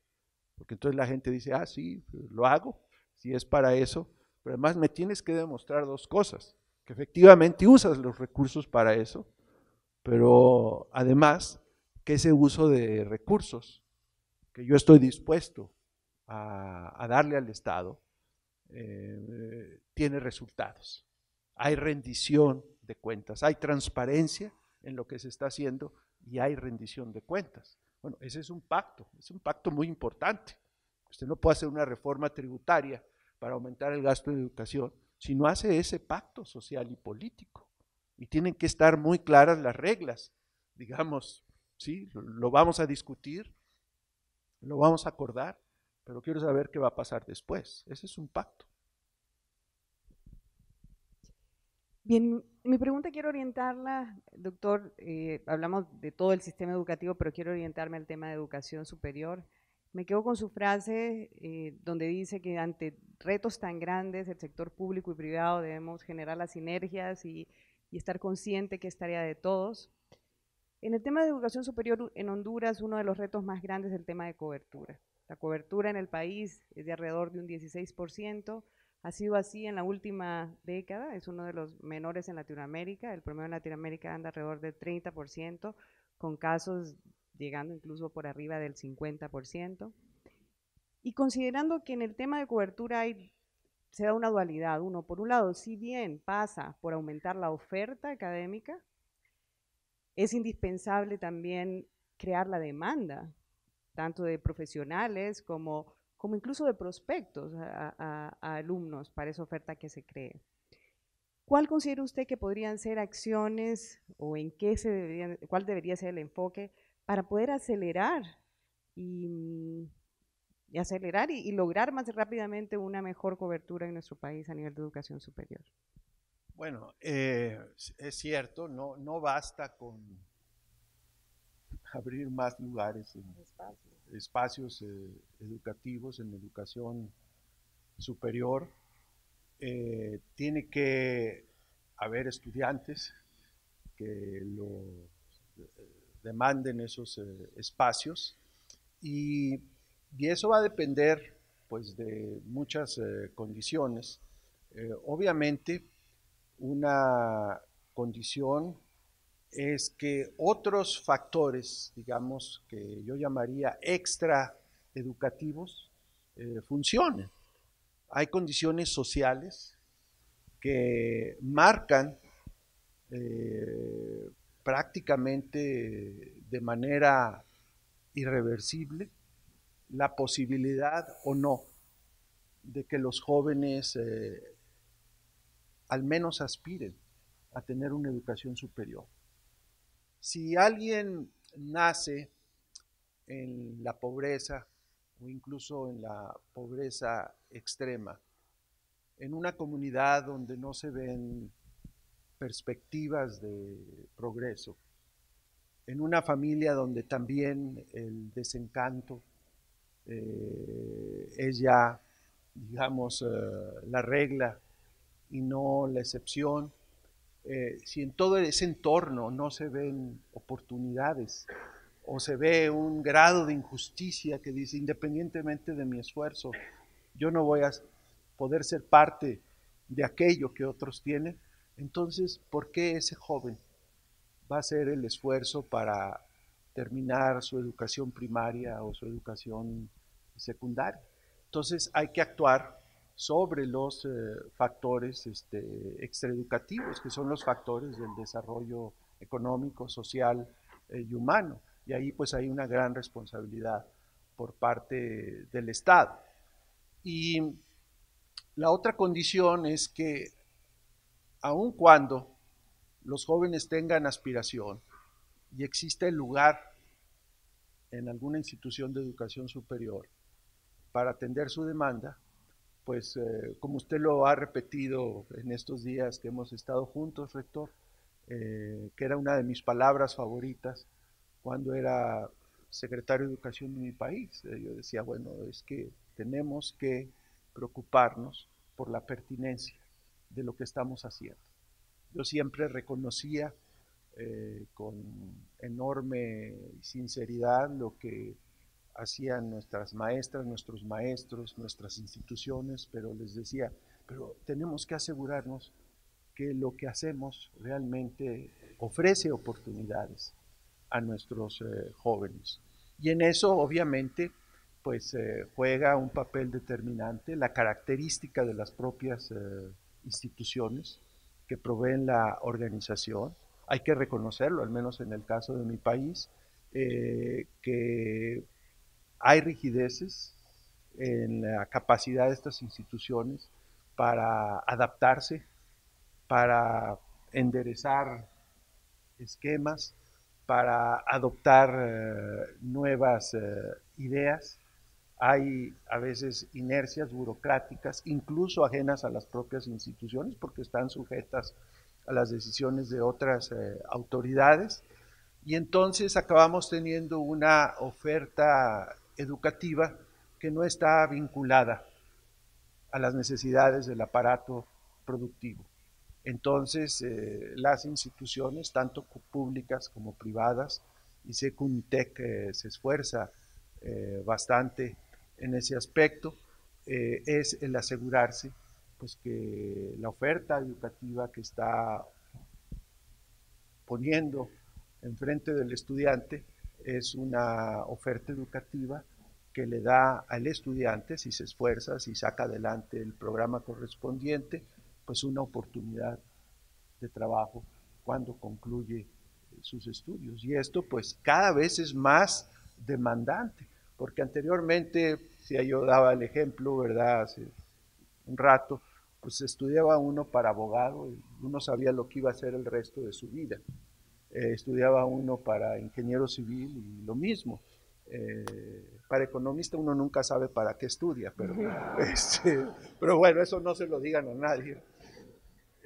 porque entonces la gente dice, ah, sí, lo hago, si es para eso, pero además me tienes que demostrar dos cosas, que efectivamente usas los recursos para eso, pero además que ese uso de recursos que yo estoy dispuesto a, darle al Estado eh, tiene resultados. Hay rendición de cuentas, hay transparencia en lo que se está haciendo y hay rendición de cuentas. Bueno, ese es un pacto, es un pacto muy importante. Usted no puede hacer una reforma tributaria para aumentar el gasto de educación si no hace ese pacto social y político. Y tienen que estar muy claras las reglas, digamos, ¿sí? Lo vamos a discutir, lo vamos a acordar, pero quiero saber qué va a pasar después. Ese es un pacto. Bien, mi pregunta quiero orientarla, doctor, eh, hablamos de todo el sistema educativo, pero quiero orientarme al tema de educación superior. Me quedo con su frase eh, donde dice que ante retos tan grandes, el sector público y privado debemos generar las sinergias y, estar consciente que es tarea de todos. En el tema de educación superior en Honduras, uno de los retos más grandes es el tema de cobertura. La cobertura en el país es de alrededor de un 16%, ha sido así en la última década, es uno de los menores en Latinoamérica, el promedio en Latinoamérica anda alrededor del 30%, con casos llegando incluso por arriba del 50%. Y considerando que en el tema de cobertura hay, se da una dualidad, uno, por un lado, si bien pasa por aumentar la oferta académica, es indispensable también crear la demanda, tanto de profesionales como, como incluso de prospectos a, alumnos para esa oferta que se cree. ¿Cuál considera usted que podrían ser acciones o en qué se deberían, cuál debería ser el enfoque para poder acelerar y, mm, acelerar y, lograr más rápidamente una mejor cobertura en nuestro país a nivel de educación superior. Bueno, eh, es cierto, no, no basta con abrir más lugares, espacios, eh, educativos en educación superior. Eh, tiene que haber estudiantes que lo demanden esos eh, espacios. Y, eso va a depender pues, de muchas eh, condiciones. Eh, obviamente, una condición es que otros factores, digamos, que yo llamaría extra educativos, funcionen. Hay condiciones sociales que marcan prácticamente de manera irreversible la posibilidad o no de que los jóvenes eh, al menos aspiren a tener una educación superior. Si alguien nace en la pobreza o incluso en la pobreza extrema, en una comunidad donde no se ven perspectivas de progreso, en una familia donde también el desencanto eh, es ya, digamos, eh, la regla y no la excepción, eh, si en todo ese entorno no se ven oportunidades o se ve un grado de injusticia que dice, independientemente de mi esfuerzo, yo no voy a poder ser parte de aquello que otros tienen, entonces, ¿por qué ese joven va a hacer el esfuerzo para terminar su educación primaria o su educación secundaria? Entonces, hay que actuar sobre los eh, factores este, extraeducativos, que son los factores del desarrollo económico, social eh, y humano. Y ahí pues hay una gran responsabilidad por parte del Estado. Y la otra condición es que aun cuando los jóvenes tengan aspiración y existe el lugar en alguna institución de educación superior para atender su demanda, pues eh, como usted lo ha repetido en estos días que hemos estado juntos, rector, eh, que era una de mis palabras favoritas cuando era secretario de Educación de mi país, eh, yo decía, bueno, es que tenemos que preocuparnos por la pertinencia de lo que estamos haciendo. Yo siempre reconocía eh, con enorme sinceridad lo que hacían nuestras maestras, nuestros maestros, nuestras instituciones, pero les decía, pero tenemos que asegurarnos que lo que hacemos realmente ofrece oportunidades a nuestros eh, jóvenes. Y en eso, obviamente, pues eh, juega un papel determinante la característica de las propias instituciones que proveen la organización. Hay que reconocerlo, al menos en el caso de mi país, eh, que hay rigideces en la capacidad de estas instituciones para adaptarse, para enderezar esquemas, para adoptar eh, nuevas eh, ideas hay a veces inercias burocráticas, incluso ajenas a las propias instituciones, porque están sujetas a las decisiones de otras eh, autoridades. Y entonces acabamos teniendo una oferta educativa que no está vinculada a las necesidades del aparato productivo. Entonces, eh, las instituciones, tanto públicas como privadas, y que UNITEC eh, se esfuerza bastante en ese aspecto eh, es el asegurarse pues, que la oferta educativa que está poniendo enfrente del estudiante es una oferta educativa que le da al estudiante, si se esfuerza, si saca adelante el programa correspondiente, pues una oportunidad de trabajo cuando concluye sus estudios. Y esto pues cada vez es más demandante porque anteriormente, si yo daba el ejemplo, ¿verdad? Hace un rato, pues estudiaba uno para abogado, y uno sabía lo que iba a hacer el resto de su vida. Eh, estudiaba uno para ingeniero civil y lo mismo. Eh, para economista uno nunca sabe para qué estudia, pero, este, pero bueno, eso no se lo digan a nadie.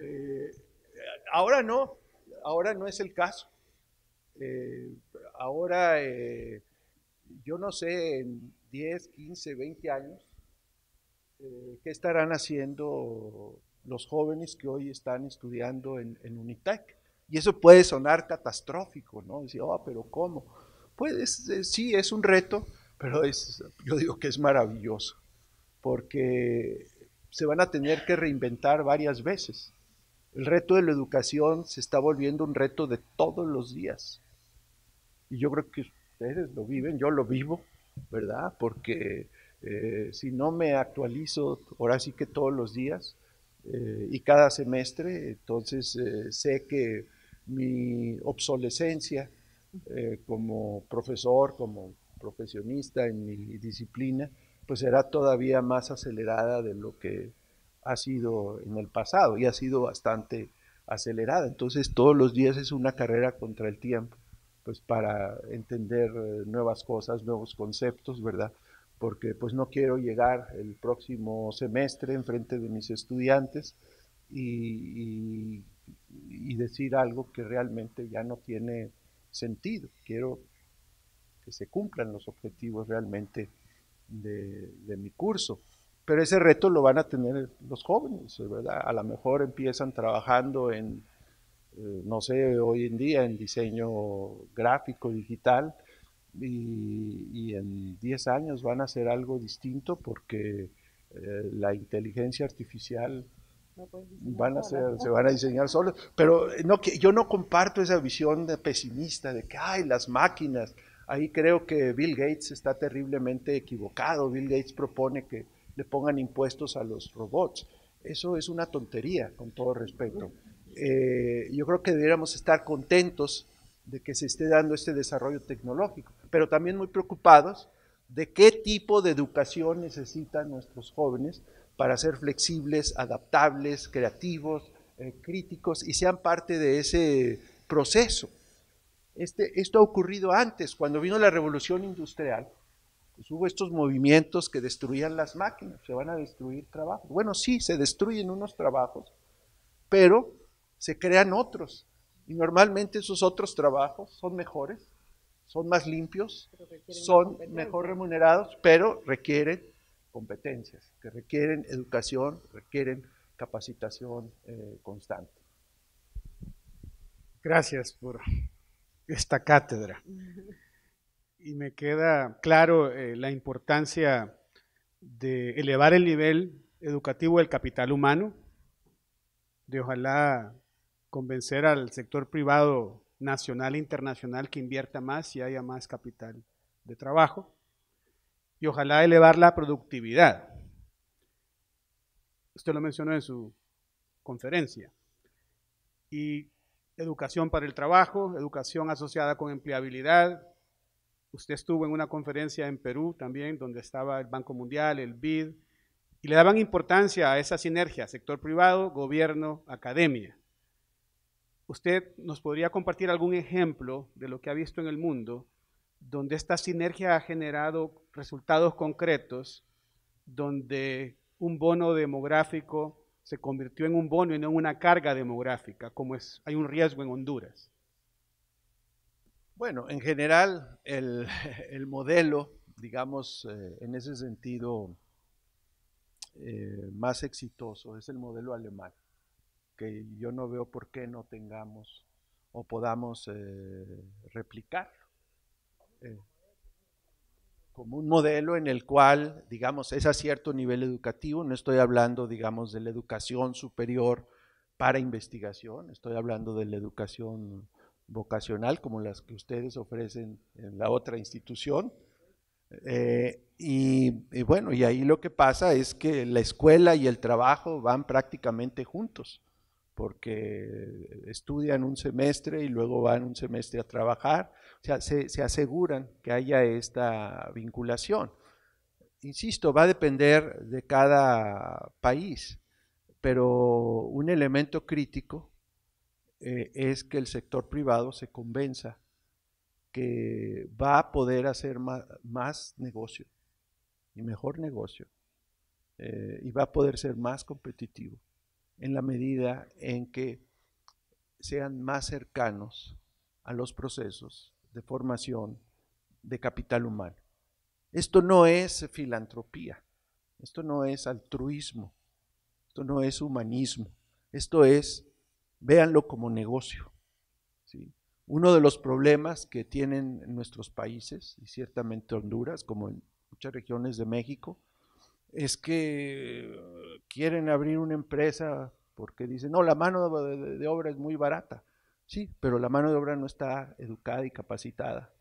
Eh, ahora no, ahora no es el caso. ahora yo no sé, en 10, 15, 20 años, eh, qué estarán haciendo los jóvenes que hoy están estudiando en, Unitec. Y eso puede sonar catastrófico, ¿no? Decir, oh, pero ¿cómo? Pues eh, sí, es un reto, pero es, yo digo que es maravilloso, porque se van a tener que reinventar varias veces. El reto de la educación se está volviendo un reto de todos los días. Y yo creo que ustedes lo viven, yo lo vivo, ¿verdad? Porque eh, si no me actualizo, ahora sí que todos los días eh, y cada semestre, entonces eh, sé que mi obsolescencia como profesor, como profesionista en mi disciplina, pues será todavía más acelerada de lo que ha sido en el pasado y ha sido bastante acelerada. Entonces todos los días es una carrera contra el tiempo pues para entender eh, nuevas cosas, nuevos conceptos, ¿verdad? Porque pues no quiero llegar el próximo semestre enfrente de mis estudiantes y, decir algo que realmente ya no tiene sentido. Quiero que se cumplan los objetivos realmente de, de, mi curso. Pero ese reto lo van a tener los jóvenes, ¿verdad? A lo mejor empiezan trabajando en eh, no sé, hoy en día en diseño gráfico, digital, y, en 10 años van a hacer algo distinto porque eh, la inteligencia artificial van a se van a diseñar solos. Pero eh, no, que, yo no comparto esa visión de pesimista de que, hay las máquinas. Ahí creo que Bill Gates está terriblemente equivocado. Bill Gates propone que le pongan impuestos a los robots. Eso es una tontería, con todo respeto. Eh, yo creo que deberíamos estar contentos de que se esté dando este desarrollo tecnológico, pero también muy preocupados de qué tipo de educación necesitan nuestros jóvenes para ser flexibles, adaptables, creativos, eh, críticos y sean parte de ese proceso. Este, esto ha ocurrido antes, cuando vino la revolución industrial, pues, hubo estos movimientos que destruían las máquinas, se van a destruir trabajos. Bueno, sí, se destruyen unos trabajos, pero se crean otros. Y normalmente esos otros trabajos son mejores, son más limpios, son mejor remunerados, pero requieren competencias, que requieren educación, requieren capacitación eh, constante. Gracias por esta cátedra. Y me queda claro eh, la importancia de elevar el nivel educativo del capital humano, de ojalá convencer al sector privado nacional e internacional que invierta más y haya más capital de trabajo. Y ojalá elevar la productividad. Usted lo mencionó en su conferencia. Y educación para el trabajo, educación asociada con empleabilidad. Usted estuvo en una conferencia en Perú también, donde estaba el Banco Mundial, el BID, y le daban importancia a esa sinergia, sector privado, gobierno, academia. ¿Usted nos podría compartir algún ejemplo de lo que ha visto en el mundo donde esta sinergia ha generado resultados concretos, donde un bono demográfico se convirtió en un bono y no en una carga demográfica, como es, hay un riesgo en Honduras? Bueno, en general el, modelo, digamos, eh, en ese sentido eh, más exitoso es el modelo alemán que yo no veo por qué no tengamos o podamos eh, replicar. Eh, como un modelo en el cual, digamos, es a cierto nivel educativo, no estoy hablando, digamos, de la educación superior para investigación, estoy hablando de la educación vocacional, como las que ustedes ofrecen en la otra institución. Eh, y bueno, y ahí lo que pasa es que la escuela y el trabajo van prácticamente juntos porque estudian un semestre y luego van un semestre a trabajar, se, aseguran que haya esta vinculación. Insisto, va a depender de cada país, pero un elemento crítico eh, es que el sector privado se convenza que va a poder hacer más, negocio y mejor negocio eh, y va a poder ser más competitivo en la medida en que sean más cercanos a los procesos de formación de capital humano. Esto no es filantropía, esto no es altruismo, esto no es humanismo, esto es, véanlo como negocio. Uno de los problemas que tienen nuestros países, y ciertamente Honduras, como en muchas regiones de México, es que quieren abrir una empresa porque dicen, no, la mano de, obra es muy barata. Sí, pero la mano de obra no está educada y capacitada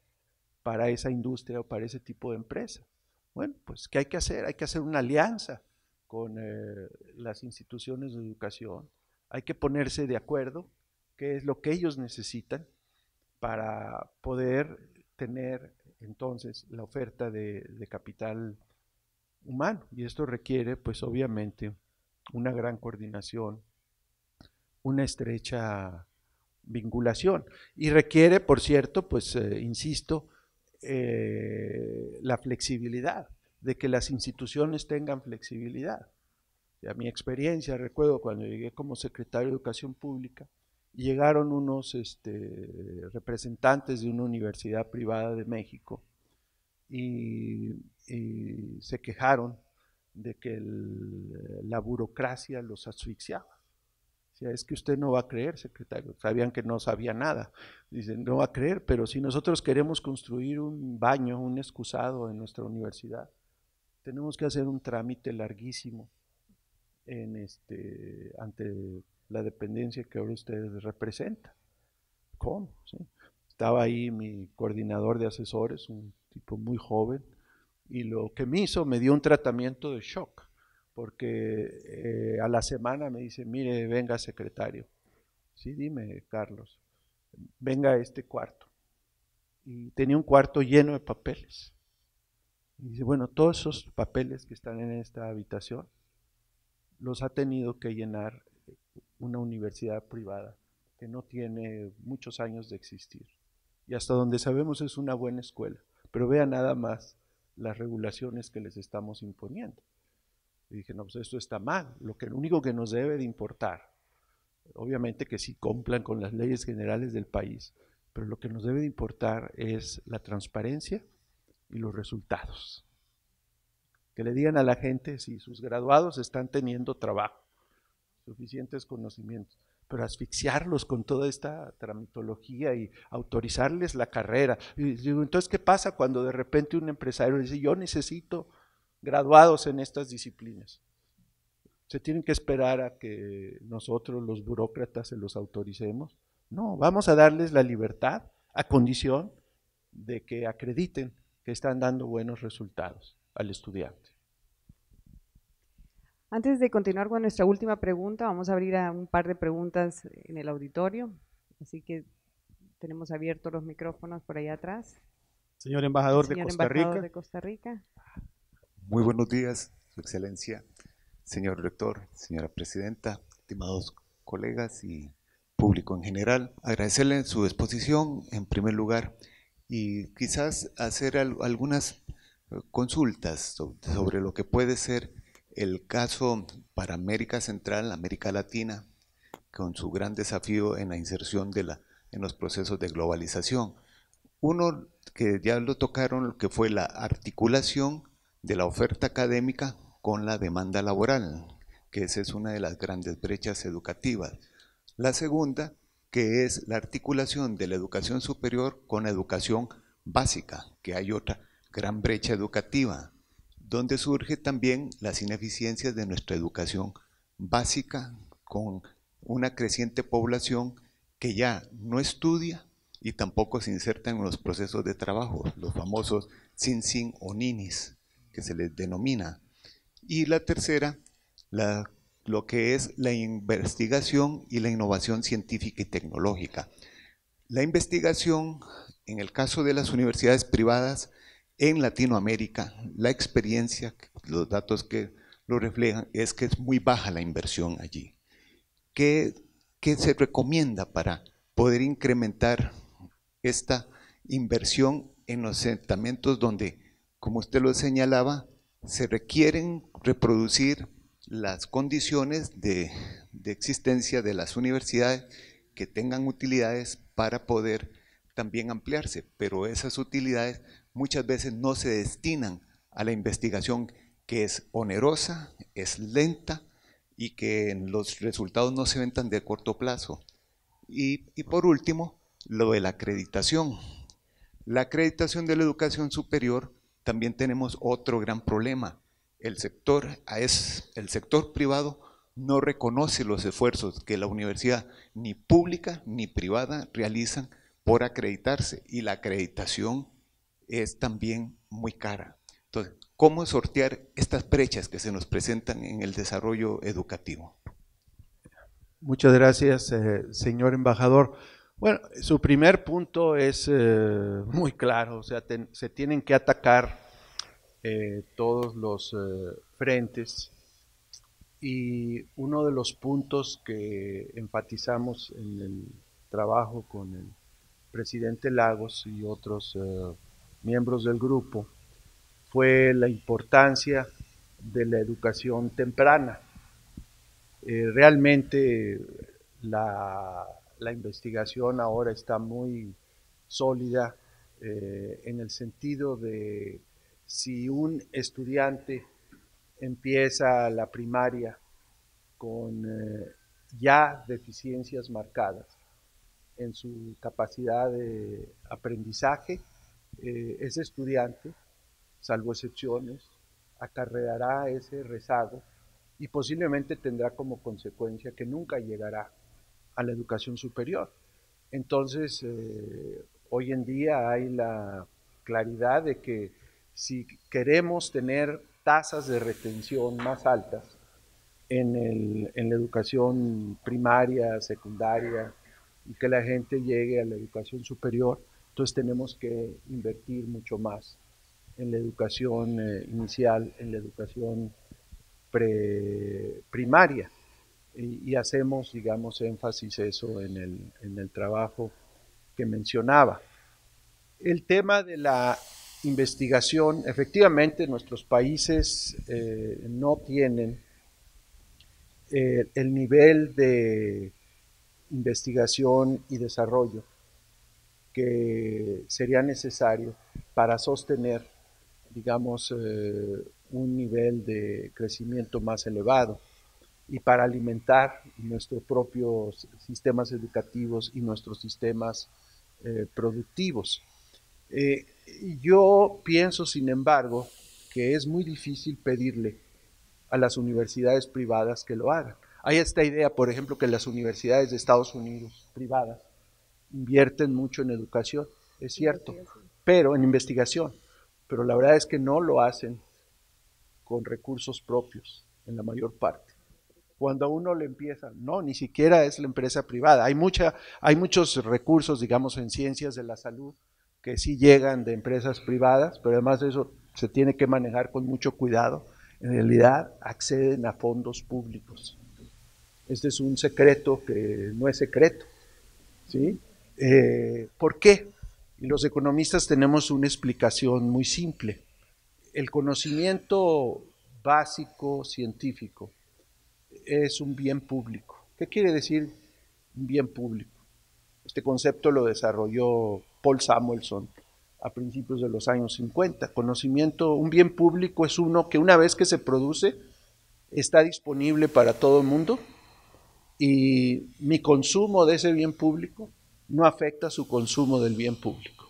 para esa industria o para ese tipo de empresa. Bueno, pues ¿qué hay que hacer? Hay que hacer una alianza con eh, las instituciones de educación. Hay que ponerse de acuerdo qué es lo que ellos necesitan para poder tener entonces la oferta de, de capital humano. Y esto requiere, pues obviamente, una gran coordinación, una estrecha vinculación. Y requiere, por cierto, pues eh, insisto, eh, la flexibilidad, de que las instituciones tengan flexibilidad. A mi experiencia, recuerdo cuando llegué como secretario de Educación Pública, llegaron unos este, representantes de una universidad privada de México y se quejaron de que la burocracia los asfixiaba. O sea, es que usted no va a creer, secretario. Sabían que no sabía nada. Dicen, no va a creer, pero si nosotros queremos construir un baño, un excusado en nuestra universidad, tenemos que hacer un trámite larguísimo en este, ante la dependencia que ahora usted representa. ¿Cómo? Estaba ahí mi coordinador de asesores, un tipo muy joven, y lo que me hizo, me dio un tratamiento de shock, porque eh, a la semana me dice, mire, venga secretario, sí, dime, Carlos, venga a este cuarto. Y tenía un cuarto lleno de papeles. Y dice, bueno, todos esos papeles que están en esta habitación los ha tenido que llenar una universidad privada que no tiene muchos años de existir. Y hasta donde sabemos es una buena escuela. Pero vea nada más las regulaciones que les estamos imponiendo. Y dije, no, pues esto está mal, lo, que, lo único que nos debe de importar, obviamente que si sí cumplan con las leyes generales del país, pero lo que nos debe de importar es la transparencia y los resultados. Que le digan a la gente si sus graduados están teniendo trabajo, suficientes conocimientos pero asfixiarlos con toda esta tramitología y autorizarles la carrera. Y entonces, ¿qué pasa cuando de repente un empresario dice, yo necesito graduados en estas disciplinas? ¿Se tienen que esperar a que nosotros los burócratas se los autoricemos? No, vamos a darles la libertad a condición de que acrediten que están dando buenos resultados al estudiante. Antes de continuar con nuestra última pregunta, vamos a abrir a un par de preguntas en el auditorio. Así que tenemos abiertos los micrófonos por ahí atrás. Señor embajador, de, Costa Rica. Muy buenos días, Su Excelencia, señor rector, señora presidenta, estimados colegas y público en general. Agradecerle su exposición en primer lugar y quizás hacer algunas eh, consultas sobre lo que puede ser el caso para América Central, América Latina, con su gran desafío en la inserción de la, en los procesos de globalización. Uno que ya lo tocaron, que fue la articulación de la oferta académica con la demanda laboral, que esa es una de las grandes brechas educativas. La segunda, que es la articulación de la educación superior con la educación básica, que hay otra gran brecha educativa donde surge también las ineficiencias de nuestra educación básica con una creciente población que ya no estudia y tampoco se inserta en los procesos de trabajo, los famosos sin sin o ninis, que se les denomina. Y la tercera, lo que es la investigación y la innovación científica y tecnológica. La investigación, en el caso de las universidades privadas, en Latinoamérica, la experiencia, los datos que lo reflejan, es que es muy baja la inversión allí. ¿Qué, se recomienda para poder incrementar esta inversión en los asentamientos donde, como usted lo señalaba, se requieren reproducir las condiciones de, de existencia de las universidades que tengan utilidades para poder también ampliarse, pero esas utilidades muchas veces no se destinan a la investigación que es onerosa, es lenta y que los resultados no se ven tan de corto plazo. Y, por último, lo de la acreditación. La acreditación de la educación superior también tenemos otro gran problema. El sector, el sector privado no reconoce los esfuerzos que la universidad, ni pública ni privada, realizan por acreditarse. Y la acreditación es también muy cara. Entonces, ¿cómo sortear estas brechas que se nos presentan en el desarrollo educativo? Muchas gracias, eh, señor embajador. Bueno, su primer punto es eh, muy claro, o sea, se tienen que atacar eh, todos los frentes y uno de los puntos que enfatizamos en el trabajo con el presidente Lagos y otros miembros del grupo fue la importancia de la educación temprana. Eh, realmente la, investigación ahora está muy sólida eh, en el sentido de si un estudiante empieza la primaria con eh, ya deficiencias marcadas en su capacidad de aprendizaje, eh, ese estudiante, salvo excepciones, acarreará ese rezago y posiblemente tendrá como consecuencia que nunca llegará a la educación superior. Entonces, eh, hoy en día hay la claridad de que si queremos tener tasas de retención más altas en, la educación primaria, secundaria, y que la gente llegue a la educación superior, entonces tenemos que invertir mucho más en la educación eh, inicial, en la educación primaria. Y, hacemos, digamos, énfasis eso en el, trabajo que mencionaba. El tema de la investigación, efectivamente nuestros países eh, no tienen eh, el nivel de investigación y desarrollo que sería necesario para sostener, digamos, eh, un nivel de crecimiento más elevado y para alimentar nuestros propios sistemas educativos y nuestros sistemas eh, productivos. Eh, yo pienso, sin embargo, que es muy difícil pedirle a las universidades privadas que lo hagan. Hay esta idea, por ejemplo, que las universidades de Estados Unidos privadas invierten mucho en educación, es cierto, pero en investigación, pero la verdad es que no lo hacen con recursos propios en la mayor parte. Cuando a uno le empieza, no, ni siquiera es la empresa privada. Hay, mucha, hay muchos recursos, digamos, en ciencias de la salud que sí llegan de empresas privadas, pero además de eso se tiene que manejar con mucho cuidado. En realidad acceden a fondos públicos. Este es un secreto que no es secreto. ¿sí? Eh, ¿Por qué? los economistas tenemos una explicación muy simple. El conocimiento básico científico es un bien público. ¿Qué quiere decir un bien público? Este concepto lo desarrolló Paul Samuelson a principios de los años 50. Conocimiento, un bien público es uno que una vez que se produce está disponible para todo el mundo y mi consumo de ese bien público no afecta su consumo del bien público.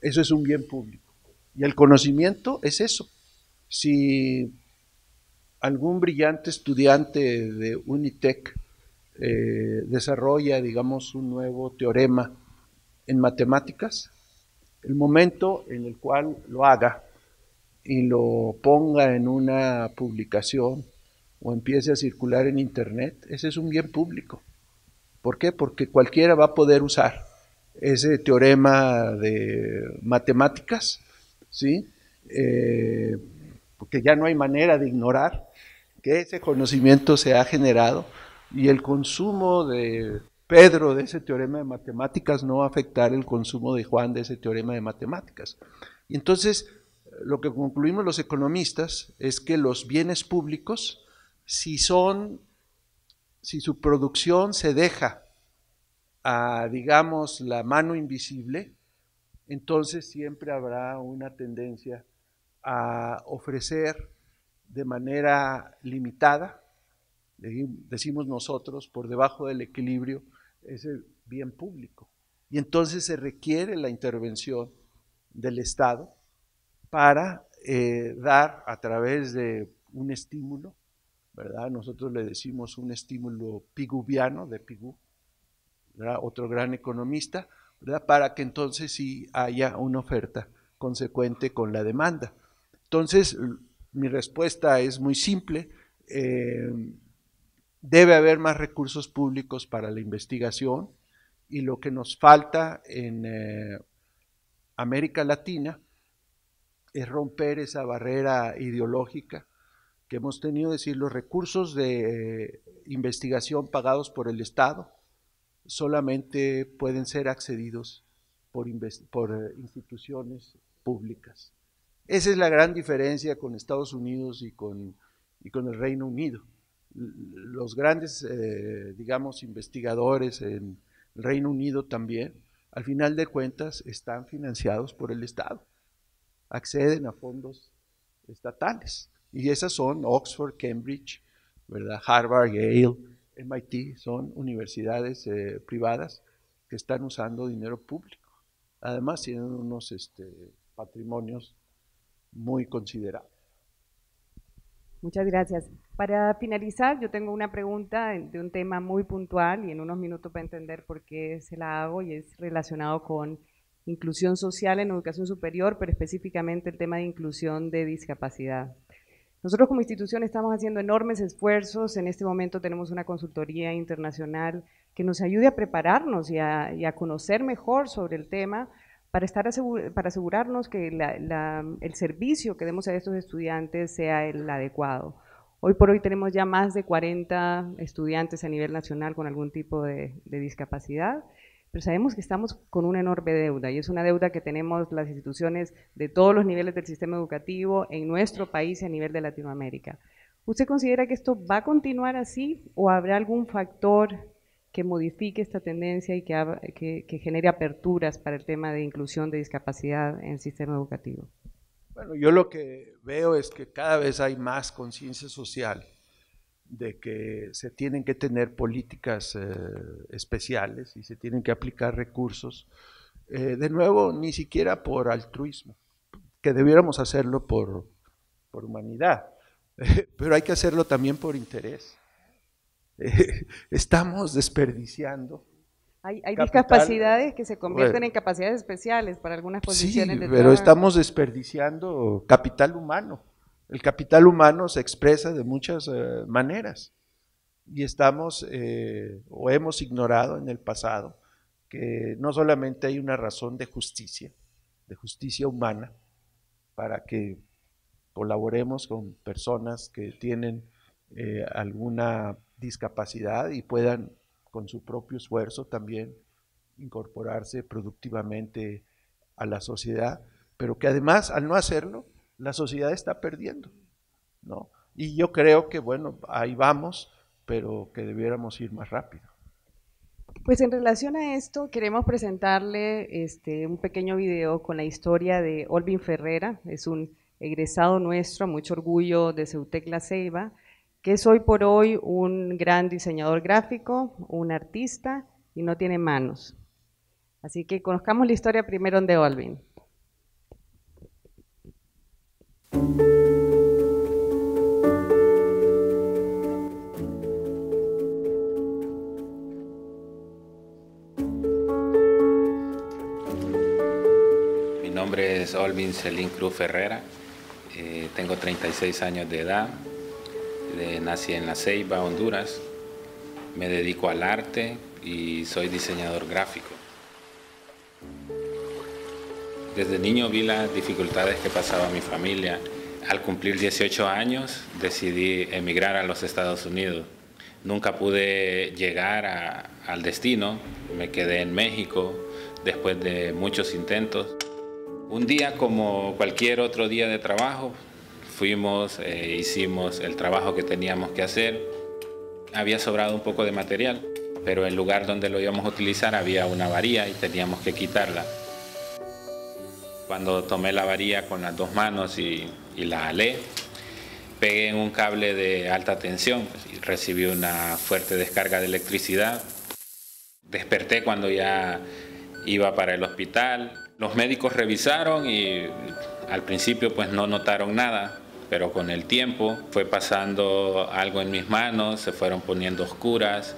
Eso es un bien público. Y el conocimiento es eso. Si algún brillante estudiante de Unitec eh, desarrolla, digamos, un nuevo teorema en matemáticas, el momento en el cual lo haga y lo ponga en una publicación o empiece a circular en Internet, ese es un bien público. ¿Por qué? Porque cualquiera va a poder usar ese teorema de matemáticas, ¿sí? Eh, porque ya no hay manera de ignorar que ese conocimiento se ha generado y el consumo de Pedro de ese teorema de matemáticas no va a afectar el consumo de Juan de ese teorema de matemáticas. Y entonces, lo que concluimos los economistas es que los bienes públicos, si son si su producción se deja a, digamos, la mano invisible, entonces siempre habrá una tendencia a ofrecer de manera limitada, decimos nosotros, por debajo del equilibrio, ese bien público. Y entonces se requiere la intervención del Estado para eh, dar a través de un estímulo nosotros le decimos un estímulo piguviano, de Pigu, otro gran economista, ¿verdad? Para que entonces sí haya una oferta consecuente con la demanda. Entonces, mi respuesta es muy simple. Em, debe haber más recursos públicos para la investigación y lo que nos falta en eh, América Latina es romper esa barrera ideológica que hemos tenido, es decir, los recursos de eh, investigación pagados por el Estado solamente pueden ser accedidos por, eh, instituciones públicas. Esa es la gran diferencia con Estados Unidos y con, el Reino Unido. Los grandes, eh, digamos, investigadores en el Reino Unido también, al final de cuentas, están financiados por el Estado, acceden a fondos estatales. Y esas son Oxford, Cambridge, ¿verdad? Harvard, Yale, MIT, son universidades eh, privadas que están usando dinero público. Además tienen unos este, patrimonios muy considerables. Muchas gracias. Para finalizar, yo tengo una pregunta de un tema muy puntual y en unos minutos para entender por qué se la hago y es relacionado con inclusión social en educación superior, pero específicamente el tema de inclusión de discapacidad. Nosotros como institución estamos haciendo enormes esfuerzos, en este momento tenemos una consultoría internacional que nos ayude a prepararnos y a, conocer mejor sobre el tema para, estar para asegurarnos que el servicio que demos a estos estudiantes sea el adecuado. Hoy por hoy tenemos ya más de 40 estudiantes a nivel nacional con algún tipo de discapacidad pero sabemos que estamos con una enorme deuda y es una deuda que tenemos las instituciones de todos los niveles del sistema educativo en nuestro país y a nivel de Latinoamérica. ¿Usted considera que esto va a continuar así o habrá algún factor que modifique esta tendencia y que, genere aperturas para el tema de inclusión de discapacidad en el sistema educativo? Bueno, yo lo que veo es que cada vez hay más conciencia social de que se tienen que tener políticas eh, especiales y se tienen que aplicar recursos, eh, de nuevo, ni siquiera por altruismo, que debiéramos hacerlo por, humanidad, pero hay que hacerlo también por interés. estamos desperdiciando. Hay, hay discapacidades que se convierten en capacidades especiales para algunas posiciones sí, pero estamos desperdiciando capital humano. El capital humano se expresa de muchas eh, maneras y estamos eh, o hemos ignorado en el pasado que no solamente hay una razón de justicia, de justicia humana, para que colaboremos con personas que tienen eh, alguna discapacidad y puedan con su propio esfuerzo también incorporarse productivamente a la sociedad, pero que además al no hacerlo la sociedad está perdiendo, ¿no? Y yo creo que, bueno, ahí vamos, pero que debiéramos ir más rápido. Pues en relación a esto, queremos presentarle este, un pequeño video con la historia de Olvin Ferrera, es un egresado nuestro, mucho orgullo de Ceutec La Ceiba, que es hoy por hoy un gran diseñador gráfico, un artista y no tiene manos. Así que conozcamos la historia primero de Olvin. Mi nombre es Olvin Celín Cruz Ferrera, eh, tengo 36 años de edad, nací en La Ceiba, Honduras, me dedico al arte y soy diseñador gráfico. Desde niño vi las dificultades que pasaba mi familia. Al cumplir 18 años decidí emigrar a los Estados Unidos. Nunca pude llegar al destino, me quedé en México después de muchos intentos. Un día como cualquier otro día de trabajo, fuimos, e hicimos el trabajo que teníamos que hacer. Había sobrado un poco de material, pero el lugar donde lo íbamos a utilizar había una varía y teníamos que quitarla. Cuando tomé la varilla con las dos manos y, la alé, pegué en un cable de alta tensión pues, y recibí una fuerte descarga de electricidad. Desperté cuando ya iba para el hospital. Los médicos revisaron y al principio pues no notaron nada, pero con el tiempo fue pasando algo en mis manos, se fueron poniendo oscuras,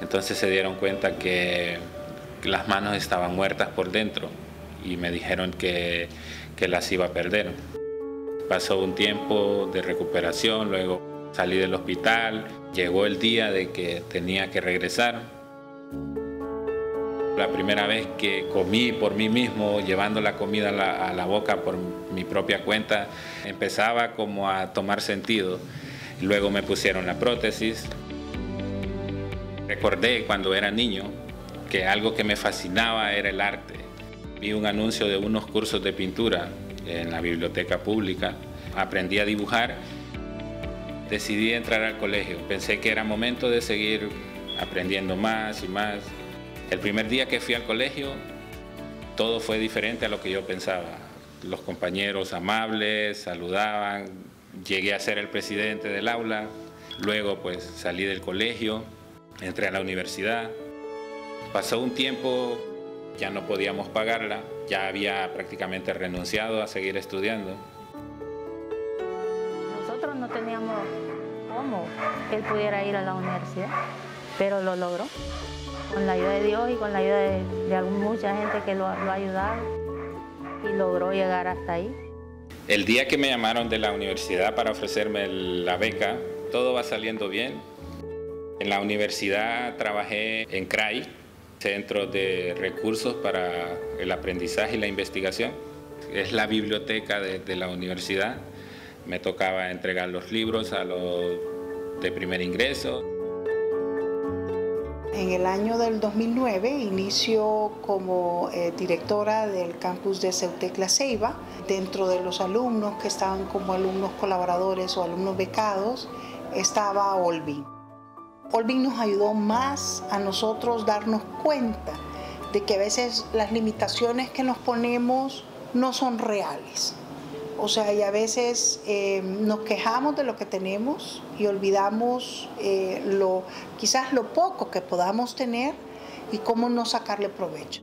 entonces se dieron cuenta que las manos estaban muertas por dentro y me dijeron que, las iba a perder. Pasó un tiempo de recuperación, luego salí del hospital, llegó el día de que tenía que regresar. La primera vez que comí por mí mismo, llevando la comida a la, a la boca por mi propia cuenta, empezaba como a tomar sentido. Luego me pusieron la prótesis. Recordé cuando era niño que algo que me fascinaba era el arte. Vi un anuncio de unos cursos de pintura en la biblioteca pública. Aprendí a dibujar. Decidí entrar al colegio. Pensé que era momento de seguir aprendiendo más y más. El primer día que fui al colegio, todo fue diferente a lo que yo pensaba. Los compañeros amables, saludaban. Llegué a ser el presidente del aula. Luego pues salí del colegio, entré a la universidad. Pasó un tiempo ya no podíamos pagarla, ya había prácticamente renunciado a seguir estudiando. Nosotros no teníamos cómo él pudiera ir a la universidad, pero lo logró, con la ayuda de Dios y con la ayuda de, mucha gente que lo, lo ha y logró llegar hasta ahí. El día que me llamaron de la universidad para ofrecerme la beca, todo va saliendo bien. En la universidad trabajé en CRAI, Centro de recursos para el aprendizaje y la investigación. Es la biblioteca de, la universidad. Me tocaba entregar los libros a los de primer ingreso. En el año del 2009 inicio como eh, directora del campus de Ceutecla La Ceiba. Dentro de los alumnos que estaban como alumnos colaboradores o alumnos becados estaba Olvi. Olvin nos ayudó más a nosotros darnos cuenta de que a veces las limitaciones que nos ponemos no son reales. O sea, y a veces eh, nos quejamos de lo que tenemos y olvidamos eh, lo, quizás lo poco que podamos tener y cómo no sacarle provecho.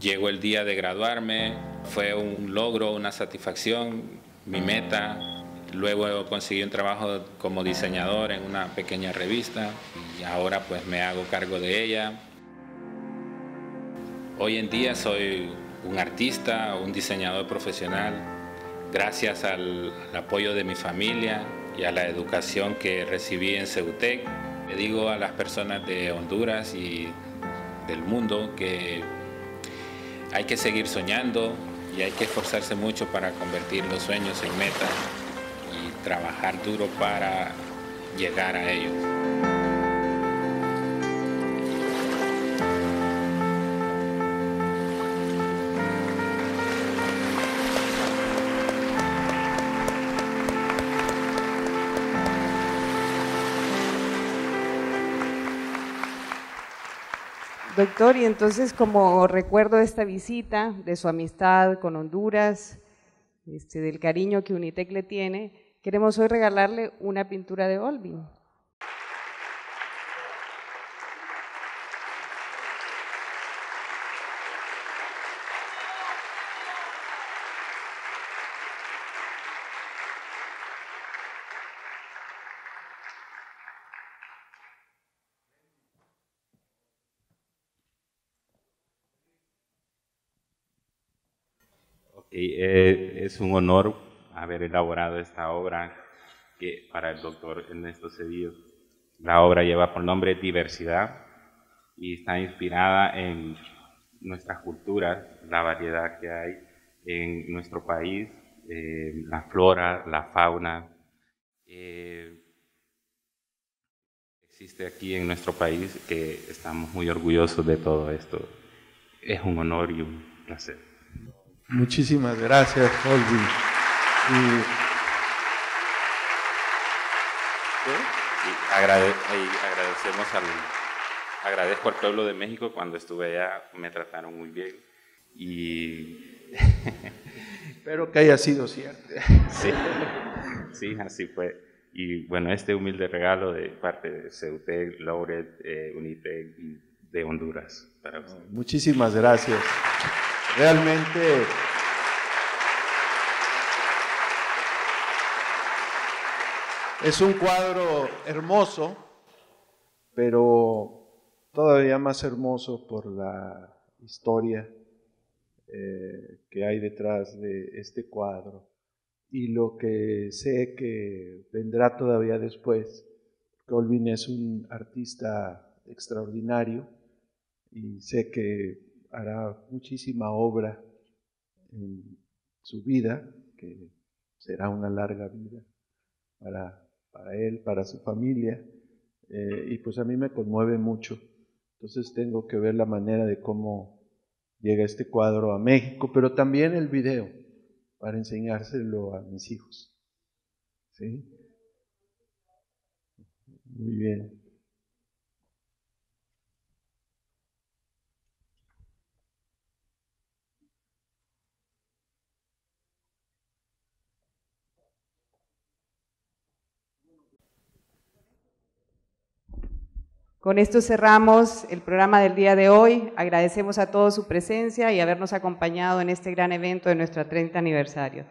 Llegó el día de graduarme, fue un logro, una satisfacción, mi meta. Luego conseguí un trabajo como diseñador en una pequeña revista y ahora pues me hago cargo de ella. Hoy en día soy un artista, un diseñador profesional, gracias al, apoyo de mi familia y a la educación que recibí en Ceutec. Le digo a las personas de Honduras y del mundo que hay que seguir soñando y hay que esforzarse mucho para convertir los sueños en metas y trabajar duro para llegar a ellos. Doctor, y entonces como recuerdo esta visita, de su amistad con Honduras, este, del cariño que Unitec le tiene, queremos hoy regalarle una pintura de Olvin. Eh, es un honor haber elaborado esta obra que para el doctor Ernesto Cedillo. La obra lleva por nombre Diversidad y está inspirada en nuestras culturas, la variedad que hay en nuestro país, eh, la flora, la fauna. existe aquí en nuestro país que estamos muy orgullosos de todo esto. Es un honor y un placer. Muchísimas gracias, Y... agradecemos al, agradezco al pueblo de México cuando estuve allá, me trataron muy bien. Y espero que haya sido cierto. sí, sí, así fue. Y bueno, este humilde regalo de parte de Ceutec, Lauret, eh, Unitec y de Honduras. Para oh, Muchísimas gracias. Realmente es un cuadro hermoso, pero todavía más hermoso por la historia eh, que hay detrás de este cuadro y lo que sé que vendrá todavía después. Colvin es un artista extraordinario y sé que hará muchísima obra en su vida, que será una larga vida para, él, para su familia, eh, y pues a mí me conmueve mucho. Entonces tengo que ver la manera de cómo llega este cuadro a México, pero también el video, para enseñárselo a mis hijos. ¿Sí? Muy bien. Con esto cerramos el programa del día de hoy. Agradecemos a todos su presencia y habernos acompañado en este gran evento de nuestro 30 aniversario.